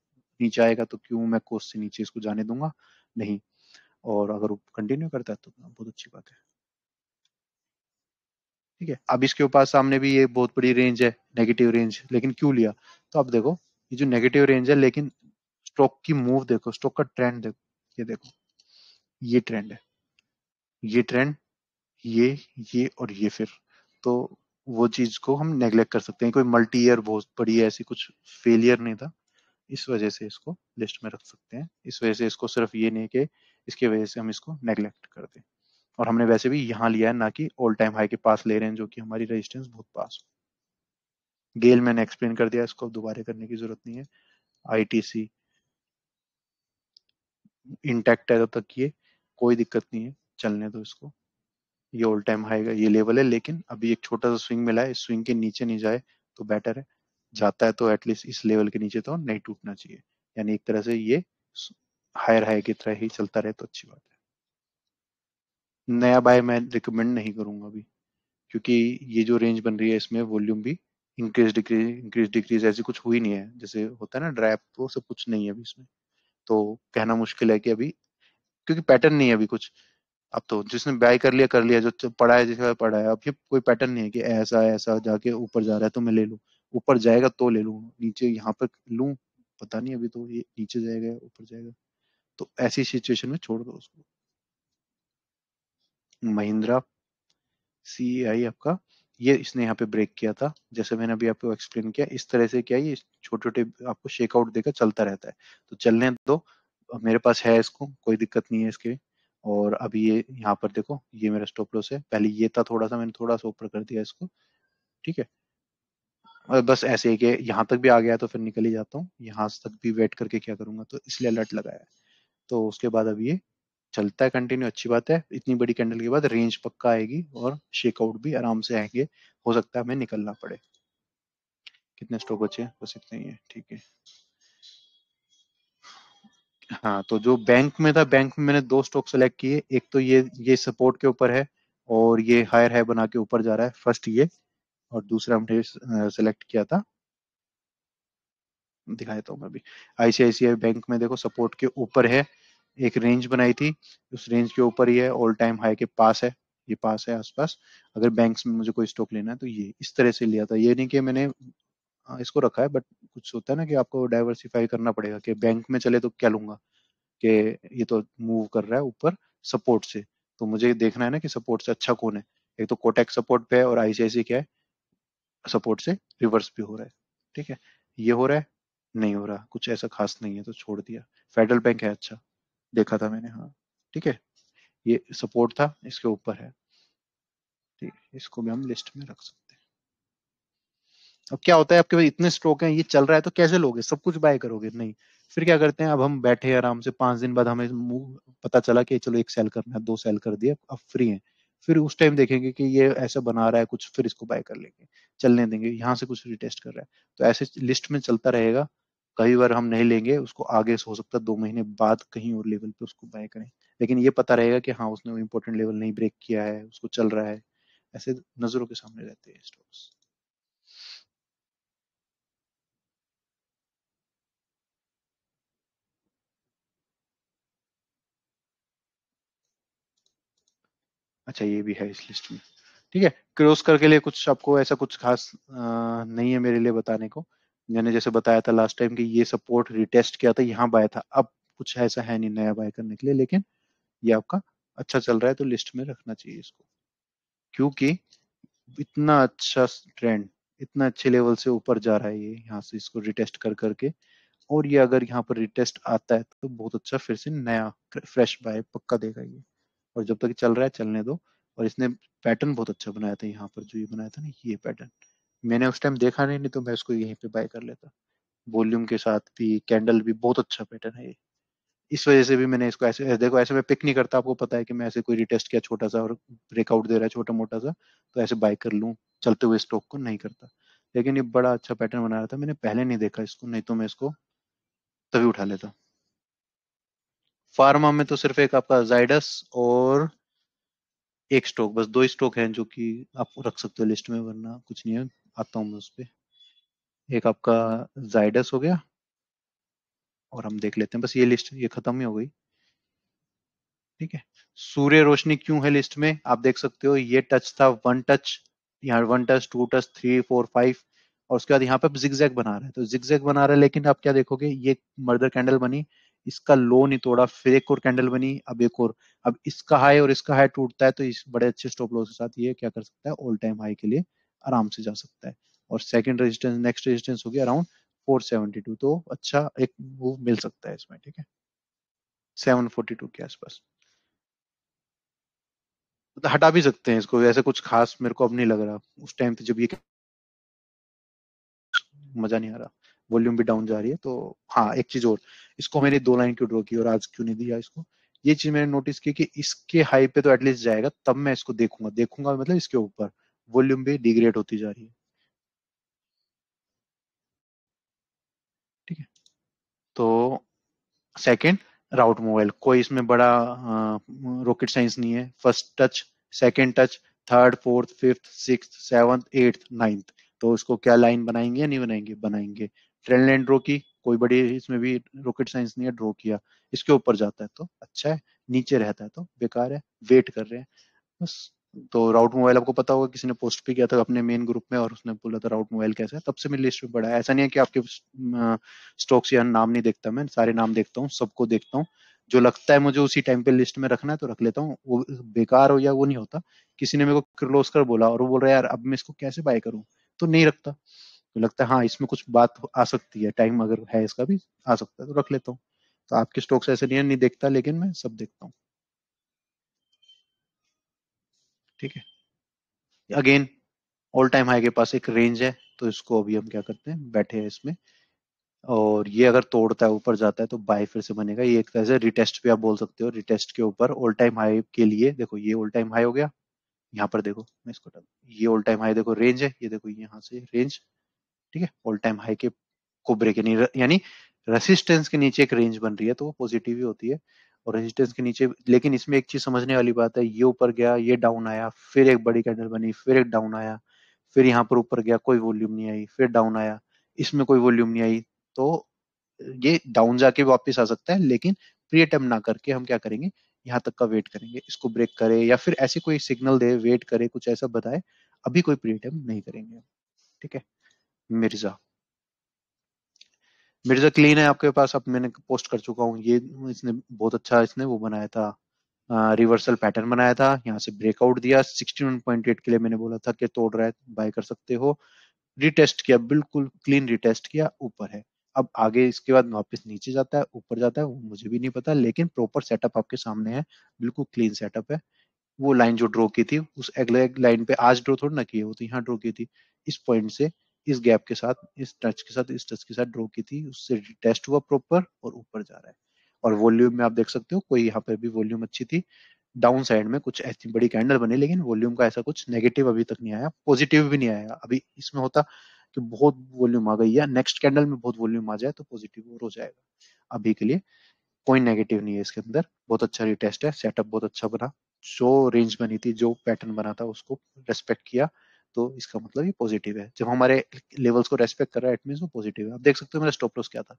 नीचे आएगा तो क्यों मैं कोस से नीचे इसको जाने दूंगा नहीं और अगर कंटिन्यू करता है तो बहुत अच्छी बात है ठीक है अब इसके ऊपर सामने भी ये बहुत बड़ी रेंज है नेगेटिव रेंज लेकिन क्यों लिया तो अब देखो ये जो नेगेटिव रेंज है लेकिन स्टॉक की मूव देखो स्टॉक का ट्रेंड देखो ये देखो ये ट्रेंड है ये ट्रेंड ये ये और ये फिर तो वो चीज को हम नेग्लेक्ट कर सकते हैं कोई मल्टी ईयर बहुत बड़ी ऐसी कुछ फेलियर नहीं था इस वजह से इसको लिस्ट में रख सकते हैं इस वजह से इसको सिर्फ ये नहीं कि इसकी वजह से हम इसको नेग्लेक्ट कर दें और हमने वैसे भी यहाँ लिया है ना कि ऑल टाइम हाई के पास ले रहे हैं जो कि हमारी रेजिस्टेंस बहुत पास हो गेल मैंने एक्सप्लेन कर दिया इसको दोबारा करने की जरूरत नहीं है आईटीसी इंटैक्ट है तब तक ये कोई दिक्कत नहीं है चलने दो इसको ये ऑल टाइम हाई का ये लेवल है लेकिन अभी एक छोटा सा स्विंग मिला है इस स्विंग के नीचे नहीं जाए तो बेटर है जाता है तो एटलीस्ट इस लेवल के नीचे तो नहीं टूटना चाहिए यानी एक तरह से ये हायर हाई की तरह ही चलता रहे तो अच्छी बात है नया बाय मैं रिकमेंड नहीं करूंगा अभी क्योंकि ये जो रेंज बन रही है इसमें वॉल्यूम भी इंक्रीज डिक्रीज इंक्रीज डिक्रीज ऐसी कुछ हुई नहीं है जैसे होता है ना ड्रैप तो सब कुछ नहीं है अभी इसमें तो कहना मुश्किल है कि अभी क्योंकि पैटर्न नहीं है अभी कुछ अब तो जिसने बाय कर लिया कर लिया जो पढ़ा है जिसका पढ़ा है अब ये कोई पैटर्न नहीं है कि ऐसा ऐसा जाके ऊपर जा रहा है तो मैं ले लू ऊपर जाएगा तो ले लू नीचे यहाँ पर लू पता नहीं अभी तो ये नीचे जाएगा ऊपर जाएगा तो ऐसी सिचुएशन में छोड़ दो उसको महिंद्रा सी आई आपका ये इसने यहाँ पे ब्रेक किया था जैसे मैंने अभी आपको एक्सप्लेन किया इस तरह से क्या ये छोटे छोटे आपको शेकआउट देकर चलता रहता है तो चलने दो मेरे पास है इसको कोई दिक्कत नहीं है इसके और अभी ये यहाँ पर देखो ये मेरा स्टॉप लॉस है पहले ये था थोड़ा सा मैंने थोड़ा सा ऊपर कर दिया इसको ठीक है और बस ऐसे ही के यहाँ तक भी आ गया तो फिर निकल ही जाता हूँ यहाँ तक भी वेट करके क्या करूंगा तो इसलिए अलर्ट लगाया तो उसके बाद अब ये चलता है कंटिन्यू अच्छी बात है इतनी बड़ी कैंडल के बाद रेंज पक्का आएगी और शेकआउट भी आराम से आएंगे हो सकता है हमें निकलना पड़े कितने स्टॉक बचे बस इतने ही है ठीक है हाँ तो जो बैंक में था बैंक में मैंने दो स्टॉक सेलेक्ट किए एक तो ये ये सपोर्ट के ऊपर है और ये हायर है बना के ऊपर जा रहा है फर्स्ट ये और दूसरा हमने सेलेक्ट किया था दिखा देता हूँ मैं भी आईसीआईसीआई बैंक में देखो सपोर्ट के ऊपर है एक रेंज बनाई थी उस रेंज के ऊपर ही है ऑल टाइम हाई के पास है ये पास है आसपास अगर बैंक में मुझे कोई स्टॉक लेना है तो ये इस तरह से लिया था ये नहीं कि मैंने इसको रखा है बट कुछ होता है ना कि आपको डाइवर्सिफाई करना पड़ेगा कि बैंक में चले तो क्या लूंगा कि ये तो मूव कर रहा है ऊपर सपोर्ट से तो मुझे देखना है ना कि सपोर्ट से अच्छा कौन है एक तो कोटेक सपोर्ट पे है और आईसीआईसी क्या है सपोर्ट से रिवर्स भी हो रहा है ठीक है ये हो रहा है नहीं हो रहा कुछ ऐसा खास नहीं है तो छोड़ दिया फेडरल बैंक है अच्छा देखा था मैंने हाँ ठीक है ये सपोर्ट था इसके ऊपर है ठीक इसको भी हम लिस्ट में रख सकते अब क्या होता है आपके पास इतने स्टॉक हैं ये चल रहा है तो कैसे लोगे सब कुछ बाय करोगे नहीं फिर क्या करते हैं अब हम बैठे आराम से पांच दिन बाद हमें पता चला कि चलो एक सेल करना है दो सेल कर दिया अब फ्री है फिर उस टाइम देखेंगे कि ये ऐसा बना रहा है कुछ फिर इसको बाय कर लेंगे चलने देंगे यहाँ से कुछ रिटेस्ट कर रहा है तो ऐसे लिस्ट में चलता रहेगा कई बार हम नहीं लेंगे उसको आगे हो सकता है दो महीने बाद कहीं और लेवल पे उसको बाय करें लेकिन ये पता रहेगा कि हाँ उसने वो इम्पोर्टेंट लेवल नहीं ब्रेक किया है उसको चल रहा है ऐसे नजरों के सामने रहते हैं स्टॉक्स अच्छा ये भी है इस लिस्ट में ठीक है कर के लिए कुछ आपको ऐसा कुछ खास आ, नहीं है मेरे लिए बताने को मैंने जैसे बताया था लास्ट टाइम कि ये सपोर्ट रिटेस्ट किया था यहाँ बाय था अब कुछ ऐसा है नहीं नया बाय करने के लिए लेकिन ये आपका अच्छा चल रहा है तो लिस्ट में रखना चाहिए इसको क्योंकि इतना अच्छा ट्रेंड इतना अच्छे लेवल से ऊपर जा रहा है ये यहाँ से इसको रिटेस्ट कर करके और ये अगर यहाँ पर रिटेस्ट आता है तो बहुत अच्छा फिर से नया फ्रेश बाय पक्का देगा ये और जब तक चल रहा है चलने दो और इसने पैटर्न बहुत अच्छा बनाया था यहाँ पर जो ये बनाया था ना ये पैटर्न मैंने उस टाइम देखा नहीं नहीं तो मैं उसको यहीं पे बाय कर लेता वॉल्यूम के साथ भी कैंडल भी बहुत अच्छा पैटर्न है ये इस वजह से भी मैंने इसको ऐसे देखो ऐसे मैं पिक नहीं करता आपको पता है कि मैं ऐसे कोई रिटेस्ट किया छोटा सा और ब्रेकआउट दे रहा है छोटा मोटा सा तो ऐसे बाय कर लूँ चलते हुए स्टॉक को नहीं करता लेकिन ये बड़ा अच्छा पैटर्न बना रहा था मैंने पहले नहीं देखा इसको नहीं तो मैं इसको तभी उठा लेता फार्मा में तो सिर्फ एक आपका जाइडस और एक स्टॉक बस दो स्टॉक हैं जो कि आप रख सकते हो लिस्ट में वरना कुछ नहीं है आता हूं मैं उस पर एक आपका जाइडस हो गया और हम देख लेते हैं बस ये लिस्ट ये खत्म ही हो गई ठीक है सूर्य रोशनी क्यों है लिस्ट में आप देख सकते हो ये टच था वन टच यहाँ one touch two touch three four five और उसके बाद यहाँ पे जिगजैग बना रहा है तो जिगजैग बना रहा है लेकिन आप क्या देखोगे ये मर्दर कैंडल बनी इसका लो नहीं तोड़ा फिर एक और कैंडल बनी अब एक और अब इसका हाई और इसका हाई टूटता है तो इस बड़े अच्छे स्टॉप लॉस के साथ ये क्या कर सकता है ऑल टाइम हाई के लिए आराम से जा सकता है और सेकेंड रेजिस्टेंस नेक्स्ट रेजिस्टेंस हो गया अराउंड फोर तो अच्छा एक मूव मिल सकता है इसमें ठीक है सेवन के आसपास तो हटा भी सकते हैं इसको ऐसे कुछ खास मेरे को अब नहीं लग रहा उस टाइम पे जब ये मजा नहीं आ रहा वॉल्यूम भी डाउन जा रही है तो हाँ एक चीज और इसको मैंने दो लाइन क्यों ड्रॉ की और आज क्यों नहीं दिया इसको ये चीज मैंने नोटिस की कि इसके हाई पे तो एटलीस्ट जाएगा तब मैं इसको देखूंगा देखूंगा मतलब इसके ऊपर वॉल्यूम भी डिग्रेड होती जा रही है ठीक है तो सेकंड राउट मोबाइल कोई इसमें बड़ा रॉकेट साइंस नहीं है first touch second touch third fourth fifth six seventh eighth ninth तो उसको क्या लाइन बनाएंगे या नहीं बनाएंगे बनाएंगे ट्रेन लाइन ड्रॉ की कोई बड़ी इसमें भी रॉकेट साइंस नहीं है ड्रॉ किया इसके ऊपर जाता है तो अच्छा है नीचे रहता है तो बेकार है वेट कर रहे हैं बस तो राउट मोबाइल आपको पता होगा किसी ने पोस्ट भी किया था अपने मेन ग्रुप में और उसने बोला था राउट मोबाइल कैसा है तब से मेरी लिस्ट में बढ़ा है ऐसा नहीं है कि आपके स्टॉक्स या नाम नहीं देखता मैं सारे नाम देखता हूँ सबको देखता हूँ जो लगता है मुझे उसी टाइम पे लिस्ट में रखना है तो रख लेता हूँ वो बेकार हो या वो नहीं होता किसी ने मेरे को क्लोज कर बोला और वो बोल रहा है यार अब मैं इसको कैसे बाय करूँ तो नहीं रखता तो लगता है हाँ इसमें कुछ बात आ सकती है टाइम अगर है इसका भी आ सकता है तो रख लेता हूँ तो आपके स्टॉक्स ऐसे नहीं नहीं देखता लेकिन मैं सब देखता हूँ ठीक है अगेन ऑल टाइम हाई के पास एक रेंज है तो इसको अभी हम क्या करते हैं बैठे हैं इसमें और ये अगर तोड़ता है ऊपर जाता है तो बाय फिर से बनेगा ये एक तरह से रिटेस्ट पे आप बोल सकते हो रिटेस्ट के ऊपर ऑल टाइम हाई के लिए देखो ये ऑल टाइम हाई हो गया यहाँ पर देखो मैं इसको ये ऑल टाइम हाई देखो रेंज है ये देखो यहाँ से रेंज ठीक है ऑल टाइम हाई के को ब्रेक यानी यानी रेसिस्टेंस के नीचे एक रेंज बन रही है तो वो पॉजिटिव ही होती है और रेजिस्टेंस के नीचे लेकिन इसमें एक चीज समझने वाली बात है ये ऊपर गया ये डाउन आया फिर एक बड़ी कैंडल बनी फिर एक डाउन आया फिर यहाँ पर ऊपर गया कोई वॉल्यूम नहीं आई फिर डाउन आया इसमें कोई वॉल्यूम नहीं आई तो ये डाउन जाके वापस आ सकता है लेकिन प्री अटेम्प ना करके हम क्या करेंगे यहाँ तक का वेट करेंगे इसको ब्रेक करे या फिर ऐसी कोई सिग्नल दे वेट करे कुछ ऐसा बताए अभी कोई प्री अटेम्प नहीं करेंगे ठीक है मिर्जा मिर्जा क्लीन है आपके पास अब मैंने पोस्ट कर चुका हूँ ये इसने बहुत अच्छा इसने वो बनाया था रिवर्सल पैटर्न बनाया था यहाँ से ब्रेकआउट दिया 61.8 के लिए मैंने बोला था कि तोड़ रहा है बाय कर सकते हो रिटेस्ट किया बिल्कुल क्लीन रिटेस्ट किया ऊपर है अब आगे इसके बाद वापस नीचे जाता है ऊपर जाता है वो मुझे भी नहीं पता लेकिन प्रॉपर सेटअप आपके सामने है बिल्कुल क्लीन सेटअप है वो लाइन जो ड्रॉ की थी उस अगले लाइन पे आज ड्रॉ थोड़ी ना की वो तो यहाँ ड्रॉ की थी इस पॉइंट से इस गैप के साथ इस टच के साथ इस टच के साथ ड्रो की थी उससे टेस्ट हुआ प्रॉपर और ऊपर जा रहा है और वॉल्यूम में आप देख सकते हो कोई यहाँ पर भी वॉल्यूम अच्छी थी डाउन साइड में कुछ ऐसी बड़ी कैंडल बनी लेकिन वॉल्यूम का ऐसा कुछ नेगेटिव अभी तक नहीं आया पॉजिटिव भी नहीं आया अभी इसमें होता कि बहुत वॉल्यूम आ गई या नेक्स्ट कैंडल में बहुत वॉल्यूम आ जाए तो पॉजिटिव और हो जाएगा अभी के लिए कोई नेगेटिव नहीं है इसके अंदर बहुत अच्छा रिटेस्ट है सेटअप बहुत अच्छा बना जो रेंज बनी थी जो पैटर्न बना था उसको रेस्पेक्ट किया तो इसका मतलब ये पॉजिटिव है जब हमारे लेवल्स को रेस्पेक्ट कर रहा है इट मीन वो पॉजिटिव है आप देख सकते हो मेरा स्टॉप लॉस क्या था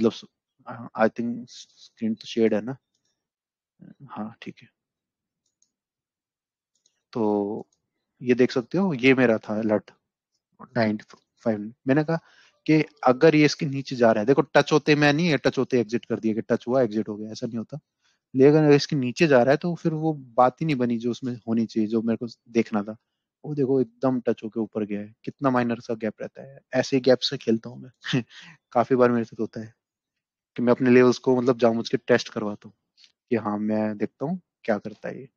मतलब आई थिंक स्क्रीन तो शेड है ना हाँ ठीक है तो ये देख सकते हो ये मेरा था अलर्ट नाइन्टी फाइव मैंने कहा कि अगर ये इसके नीचे जा रहा है देखो टच होते मैं नहीं टच होते एग्जिट कर दिया कि टच हुआ एग्जिट हो गया ऐसा नहीं होता लेकिन अगर इसके नीचे जा रहा है तो फिर वो बात ही नहीं बनी जो उसमें होनी चाहिए जो मेरे को देखना था वो देखो एकदम टच होके ऊपर गया है कितना माइनर सा गैप रहता है ऐसे गैप से खेलता हूँ मैं काफी बार मेरे साथ होता है कि मैं अपने लेवल्स को मतलब जाऊँ उसके टेस्ट करवाता हूँ कि हाँ मैं देखता हूँ क्या करता है ये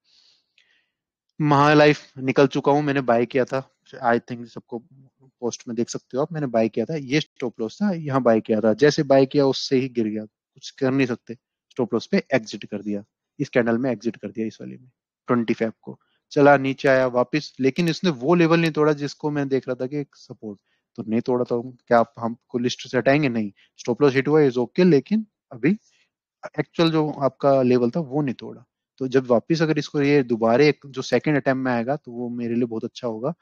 महा लाइफ निकल चुका हूँ मैंने बाय किया था आई थिंक सबको पोस्ट में देख सकते हो आप मैंने बाय किया था ये स्टॉप लॉस था यहाँ बाय किया था जैसे बाय किया उससे ही गिर गया कुछ कर नहीं सकते स्टॉप लॉस पे एग्जिट कर दिया इस कैंडल में एग्जिट कर दिया इस वाली में ट्वेंटी फाइव को चला नीचे आया वापस लेकिन इसने वो लेवल नहीं तोड़ा जिसको मैं देख रहा था कि सपोर्ट तो नहीं तोड़ा तो क्या आप हमको लिस्ट से हटाएंगे नहीं स्टॉप लॉस हिट हुआ इज ओके लेकिन अभी एक्चुअल जो आपका लेवल था वो नहीं तोड़ा तो जब वापस अगर इसको ये दोबारा जो सेकंड अटेम्प्ट में आएगा तो वो मेरे लिए बहुत अच्छा होगा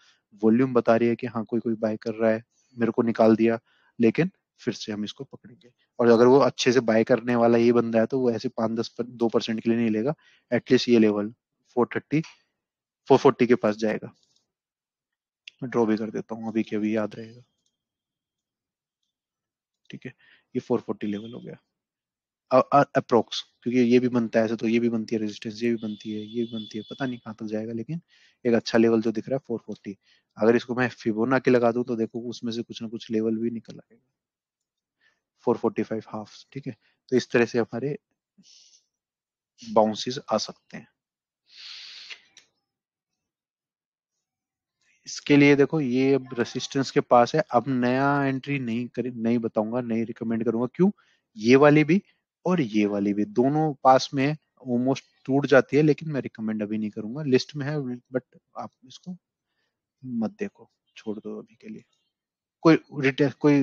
वॉल्यूम बता रही है कि हाँ कोई कोई बाय कर रहा है मेरे को निकाल दिया लेकिन फिर से हम इसको पकड़ेंगे और अगर वो अच्छे से बाय करने वाला ये बंदा है तो वो ऐसे पाँच दस दो परसेंट के लिए नहीं लेगा एटलीस्ट ये level four thirty four forty के पास जाएगा ड्रॉ भी कर देता हूँ अभी के अभी याद रहेगा ठीक है ये फोर फोर्टी लेवल हो गया अप्रोक्स क्योंकि ये भी बनता है ऐसे तो ये भी बनती है रेजिस्टेंस ये भी बनती है ये भी बनती है पता नहीं कहां तक जाएगा लेकिन एक अच्छा लेवल जो दिख रहा है 440 अगर इसको मैं फिबोना के लगा दूं तो देखो उसमें से कुछ ना कुछ लेवल भी निकल आएगा 445 फोर्टी फाइव हाफ ठीक है तो इस तरह से हमारे बाउंसिस आ सकते हैं इसके लिए देखो ये अब रेसिस्टेंस के पास है अब नया एंट्री नहीं कर नहीं बताऊंगा नहीं रिकमेंड करूंगा क्यों ये वाली भी और ये वाली भी दोनों पास में ऑलमोस्ट टूट जाती है लेकिन मैं रिकमेंड अभी नहीं करूंगा लिस्ट में है बट आप इसको मत देखो छोड़ दो अभी के लिए कोई रिटे कोई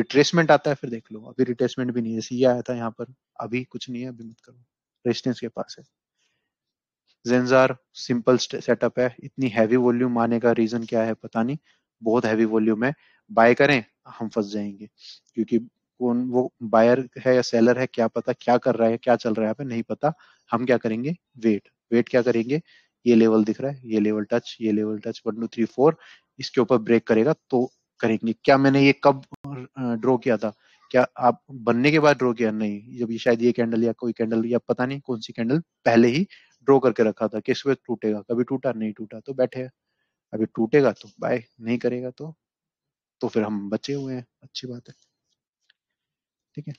रिट्रेसमेंट आता है फिर देख लो अभी रिट्रेसमेंट भी नहीं है सी आया था यहाँ पर अभी कुछ नहीं है अभी मत करो रेजिस्टेंस के पास है जेंजार सिंपल सेटअप है इतनी हैवी वॉल्यूम आने का रीजन क्या है पता नहीं बहुत हैवी वॉल्यूम है बाय करें हम फंस जाएंगे क्योंकि कौन वो बायर है या सेलर है क्या पता क्या कर रहा है क्या चल रहा है नहीं पता हम क्या करेंगे वेट वेट क्या करेंगे ये लेवल दिख रहा है ये लेवल टच ये level touch one two three four इसके ऊपर ब्रेक करेगा तो करेंगे क्या मैंने ये कब ड्रॉ किया था क्या आप बनने के बाद ड्रॉ किया नहीं जब ये शायद ये कैंडल या कोई कैंडल या पता नहीं कौन सी कैंडल पहले ही ड्रॉ करके रखा था कि इस वक्त टूटेगा कभी टूटा नहीं टूटा तो बैठे अभी टूटेगा तो बाय नहीं करेगा तो तो फिर हम बचे हुए हैं अच्छी बात है ठीक है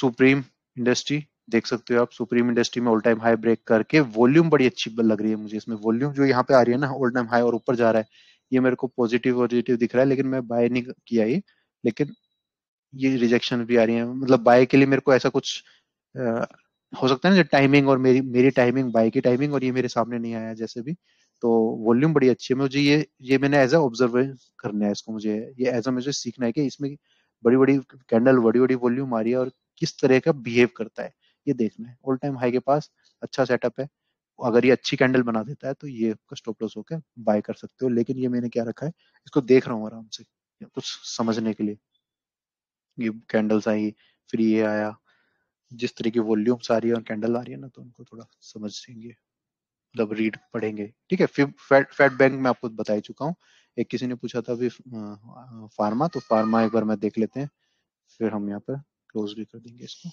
सुप्रीम इंडस्ट्री देख सकते हो आप सुप्रीम इंडस्ट्री में ऑल टाइम हाई ब्रेक करके वॉल्यूम बड़ी अच्छी लग रही है मुझे इसमें वॉल्यूम जो यहाँ पे आ रही है ना ऑल टाइम हाई और ऊपर जा रहा है ये मेरे को पॉजिटिव पॉजिटिव दिख रहा है लेकिन मैं बाय नहीं किया ये लेकिन ये रिजेक्शन भी आ रही है मतलब बाय के लिए मेरे को ऐसा कुछ आ, हो सकता है ना टाइमिंग और मेरी मेरी टाइमिंग बाय की टाइमिंग और ये मेरे सामने नहीं आया जैसे भी तो वॉल्यूम बड़ी अच्छी है मुझे ये ये मैंने एज अ ऑब्जर्व करना है इसको मुझे ये एज अ मुझे सीखना है कि इसमें बड़ी बड़ी कैंडल बड़ी बड़ी वॉल्यूम आ रही है और किस तरह का बिहेव करता है ये देखना है ऑल टाइम हाई के पास अच्छा सेटअप है अगर ये अच्छी कैंडल बना देता है तो ये स्टॉप लॉस होकर बाय कर सकते हो लेकिन ये मैंने क्या रखा है इसको देख रहा हूँ आराम से कुछ समझने के लिए ये कैंडल्स आई फिर ये आया जिस तरह की वॉल्यूम्स आ रही है और कैंडल आ रही है ना तो उनको थोड़ा समझ लेंगे मतलब रीड पढ़ेंगे ठीक है फैट फैट बैंक में आपको बता ही चुका हूँ एक किसी ने पूछा था अभी फार्मा तो फार्मा एक बार मैं देख लेते हैं फिर हम यहाँ पर क्लोज भी कर देंगे इसको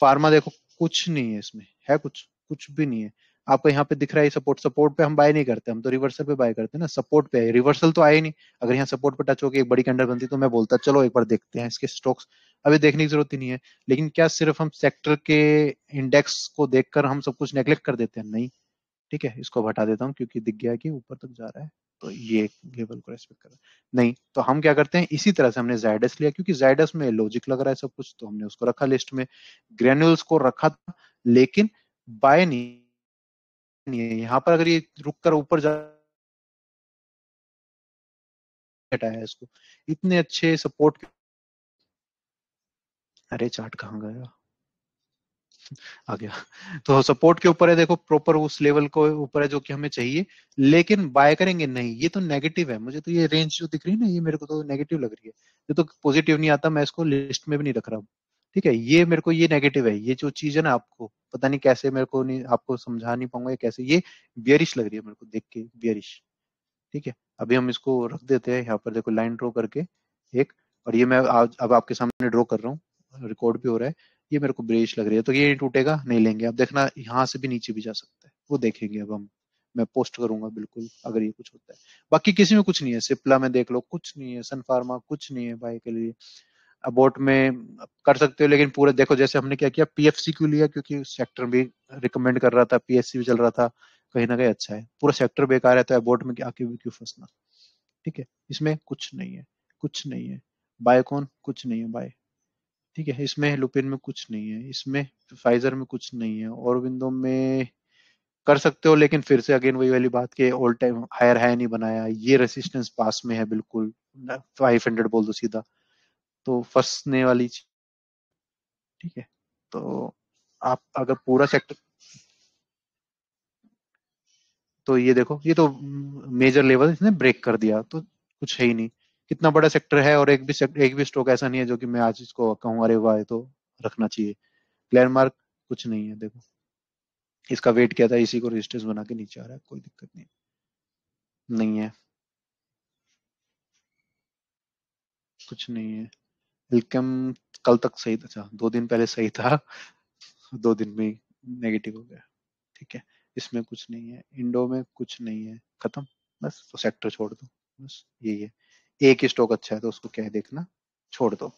फार्मा देखो कुछ नहीं है इसमें है कुछ कुछ भी नहीं है आपको यहाँ पे दिख रहा है सपोर्ट सपोर्ट पे हम बाय नहीं करते हम तो रिवर्सल पे बाय करते हैं ना सपोर्ट पे रिवर्सल तो आया नहीं अगर यहाँ सपोर्ट पे टच होकर एक बड़ी कैंडल बनती तो मैं बोलता चलो एक बार देखते हैं इसके स्टॉक्स अभी देखने की जरूरत ही नहीं है लेकिन क्या सिर्फ हम सेक्टर के इंडेक्स को देखकर हम सब कुछ नेग्लेक्ट कर देते हैं नहीं ठीक है इसको हटा देता हूँ क्योंकि दिख गया कि ऊपर तक जा रहा है तो ये लेवल को रेस्पेक्ट कर नहीं तो हम क्या करते हैं इसी तरह से हमने जायडस लिया क्योंकि जायडस में लॉजिक लग रहा है सब कुछ तो हमने उसको रखा लिस्ट में ग्रेन्यूल्स को रखा था लेकिन बाय नहीं नहीं है यहाँ पर अगर ये रुक कर ऊपर जा है इसको इतने अच्छे सपोर्ट अरे चार्ट कहाँ गया आ गया तो सपोर्ट के ऊपर है देखो प्रॉपर उस लेवल को ऊपर है जो कि हमें चाहिए लेकिन बाय करेंगे नहीं ये तो नेगेटिव है मुझे तो ये रेंज जो दिख रही है ना ये मेरे को तो नेगेटिव लग रही है ये तो पॉजिटिव नहीं आता मैं इसको लिस्ट में भी नहीं रख रहा हूँ ठीक है ये मेरे को ये नेगेटिव है ये जो चीज है ना आपको पता नहीं कैसे मेरे को नहीं आपको समझा नहीं पाऊंगा कैसे ये बियरिश लग रही है मेरे को देख के बियरिश ठीक है अभी हम इसको रख देते हैं यहाँ पर देखो लाइन ड्रॉ करके एक और ये मैं आज अब आपके सामने ड्रॉ कर रहा हूँ रिकॉर्ड भी हो रहा है ये मेरे को ब्रेच लग रही है तो ये टूटेगा नहीं लेंगे अब देखना यहाँ से भी नीचे भी जा सकता है वो देखेंगे अब हम मैं पोस्ट करूंगा बिल्कुल अगर ये कुछ होता है बाकी किसी में कुछ नहीं है सिप्ला में देख लो कुछ नहीं है सनफार्मा कुछ नहीं है भाई के लिए अबोट में कर सकते हो लेकिन पूरे देखो जैसे हमने क्या किया पीएफसी क्यों लिया क्योंकि सेक्टर भी रिकमेंड कर रहा था पीएससी भी चल रहा था कहीं ना कहीं अच्छा है पूरा सेक्टर बेकार है तो अबोर्ट में आके भी क्यों फंसना ठीक है इसमें कुछ नहीं है कुछ नहीं है कौन कुछ नहीं है बाय ठीक है इसमें लुपिन में कुछ नहीं है इसमें फाइजर में कुछ नहीं है और विंडो में कर सकते हो लेकिन फिर से अगेन वही वाली बात के ऑल टाइम हायर हाई नहीं बनाया ये रेसिस्टेंस पास में है बिल्कुल फाइव हंड्रेड बोल दो सीधा तो फंसने वाली ठीक है तो आप अगर पूरा सेक्टर तो ये देखो ये तो मेजर लेवल इसने ब्रेक कर दिया तो कुछ है ही नहीं कितना बड़ा सेक्टर है और एक भी सेक्टर एक भी स्टॉक ऐसा नहीं है जो कि मैं आज इसको कहूँ अरे वाह तो रखना चाहिए लैंडमार्क कुछ नहीं है देखो इसका वेट क्या था इसी को रजिस्टर्स बना के नीचे आ रहा है कोई दिक्कत नहीं नहीं है कुछ नहीं है एल्कम कल तक सही था अच्छा दो दिन पहले सही था दो दिन में नेगेटिव हो गया ठीक है इसमें कुछ नहीं है इंडो में कुछ नहीं है खत्म बस तो सेक्टर छोड़ दो बस यही है एक स्टॉक अच्छा है तो उसको क्या है देखना छोड़ दो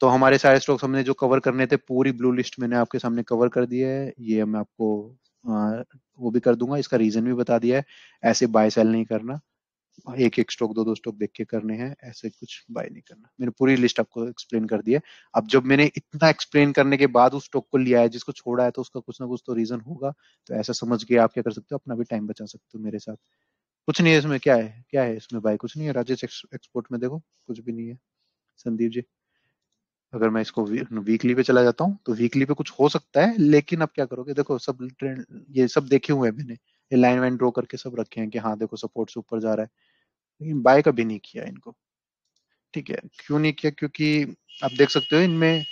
तो हमारे सारे स्टॉक हमने जो कवर करने थे पूरी ब्लू लिस्ट मैंने आपके सामने कवर कर दिया है ये मैं आपको आ, वो भी कर दूंगा इसका रीजन भी बता दिया है ऐसे बाय सेल नहीं करना एक एक स्टॉक दो दो स्टॉक देख के करने हैं ऐसे कुछ बाय नहीं करना मैंने पूरी लिस्ट आपको एक्सप्लेन कर दी है अब जब मैंने इतना एक्सप्लेन करने के बाद उस स्टॉक को लिया है जिसको छोड़ा है तो उसका कुछ ना कुछ तो रीजन होगा तो ऐसा समझ के आप क्या कर सकते हो अपना भी टाइम बचा सकते हो मेरे साथ कुछ नहीं है इसमें क्या है क्या है इसमें बाय कुछ नहीं है राजेश एक्सपोर्ट में देखो कुछ भी नहीं है संदीप जी अगर मैं इसको वीकली पे चला जाता हूँ तो वीकली पे कुछ हो सकता है लेकिन अब क्या करोगे देखो सब ट्रेंड ये सब देखे हुए हैं मैंने लाइन वाइन ड्रॉ करके सब रखे हैं कि हाँ देखो सपोर्ट से ऊपर जा रहा है लेकिन बाय कभी नहीं किया इनको ठीक है क्यों नहीं किया क्योंकि आप देख सकते हो इनमें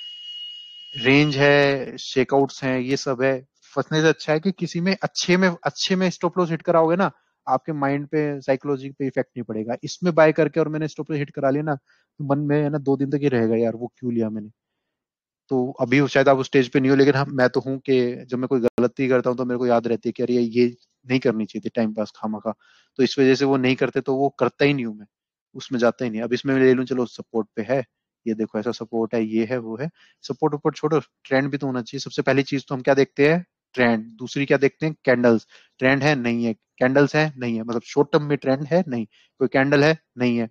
रेंज है शेकआउट्स हैं ये सब है फंसने से अच्छा है कि किसी में अच्छे में अच्छे में स्टॉप लॉस हिट कराओगे ना आपके माइंड पे साइकोलॉजी पे इफेक्ट नहीं पड़ेगा इसमें बाय करके और मैंने स्टॉप लॉस हिट करा लिया ना तो मन में है ना दो दिन तक ही रहेगा यार वो क्यों लिया मैंने तो अभी शायद आप उस स्टेज पे नहीं हो लेकिन हम हाँ, मैं तो हूँ कि जब मैं कोई गलती करता हूँ तो मेरे को याद रहती है कि अरे ये नहीं करनी चाहिए थी टाइम पास खामा खा तो इस वजह से वो नहीं करते तो वो करता ही नहीं हूँ मैं उसमें जाता ही नहीं अब इसमें ले लूँ चलो सपोर्ट पे है ये देखो ऐसा सपोर्ट है ये है वो है सपोर्ट ऊपर छोड़ो ट्रेंड भी तो होना चाहिए सबसे पहली चीज तो हम क्या देखते हैं ट्रेंड दूसरी क्या देखते हैं कैंडल्स ट्रेंड है नहीं है कैंडल्स है नहीं है मतलब शॉर्ट टर्म में ट्रेंड है नहीं कोई कैंडल है नहीं है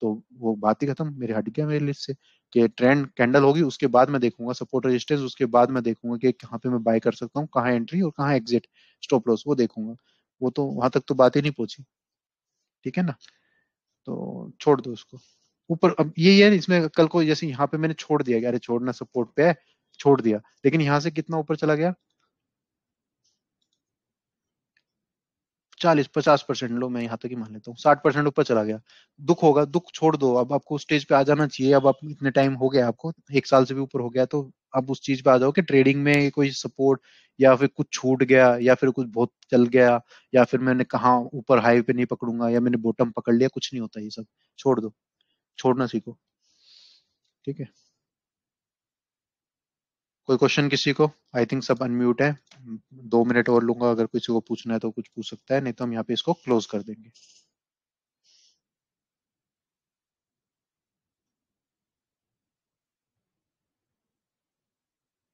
तो वो बात ही खत्म मेरे हट गया मेरे लिस्ट से कि ट्रेंड कैंडल होगी उसके बाद मैं देखूंगा सपोर्ट रेजिस्टेंस उसके बाद मैं देखूंगा कि कहाँ पे मैं बाय कर सकता हूँ कहाँ एंट्री और कहाँ एग्जिट स्टॉप लॉस वो देखूंगा वो तो वहां तक तो बात ही नहीं पहुंची ठीक है ना तो छोड़ दो उसको ऊपर अब ये है इसमें कल को जैसे यहाँ पे मैंने छोड़ दिया अरे छोड़ना सपोर्ट पे है छोड़ दिया लेकिन यहाँ से कितना ऊपर चला गया चालीस पचास परसेंट लो मैं यहाँ तक ही मान लेता हूँ साठ परसेंट ऊपर चला गया दुख होगा दुख छोड़ दो अब आपको स्टेज पे आ जाना चाहिए अब आप इतने टाइम हो गया आपको एक साल से भी ऊपर हो गया तो आप उस चीज पे आ जाओ कि ट्रेडिंग में कोई सपोर्ट या फिर कुछ छूट गया या फिर कुछ बहुत चल गया या फिर मैंने कहा ऊपर हाई पे नहीं पकड़ूंगा या मैंने बॉटम पकड़ लिया कुछ नहीं होता ये सब छोड़ दो छोड़ना सीखो ठीक है कोई क्वेश्चन किसी को आई थिंक सब अनम्यूट है दो मिनट और लूंगा अगर किसी को पूछना है तो कुछ पूछ सकता है नहीं तो हम यहाँ पे इसको क्लोज कर देंगे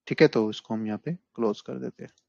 ठीक है तो इसको हम यहाँ पे क्लोज कर देते हैं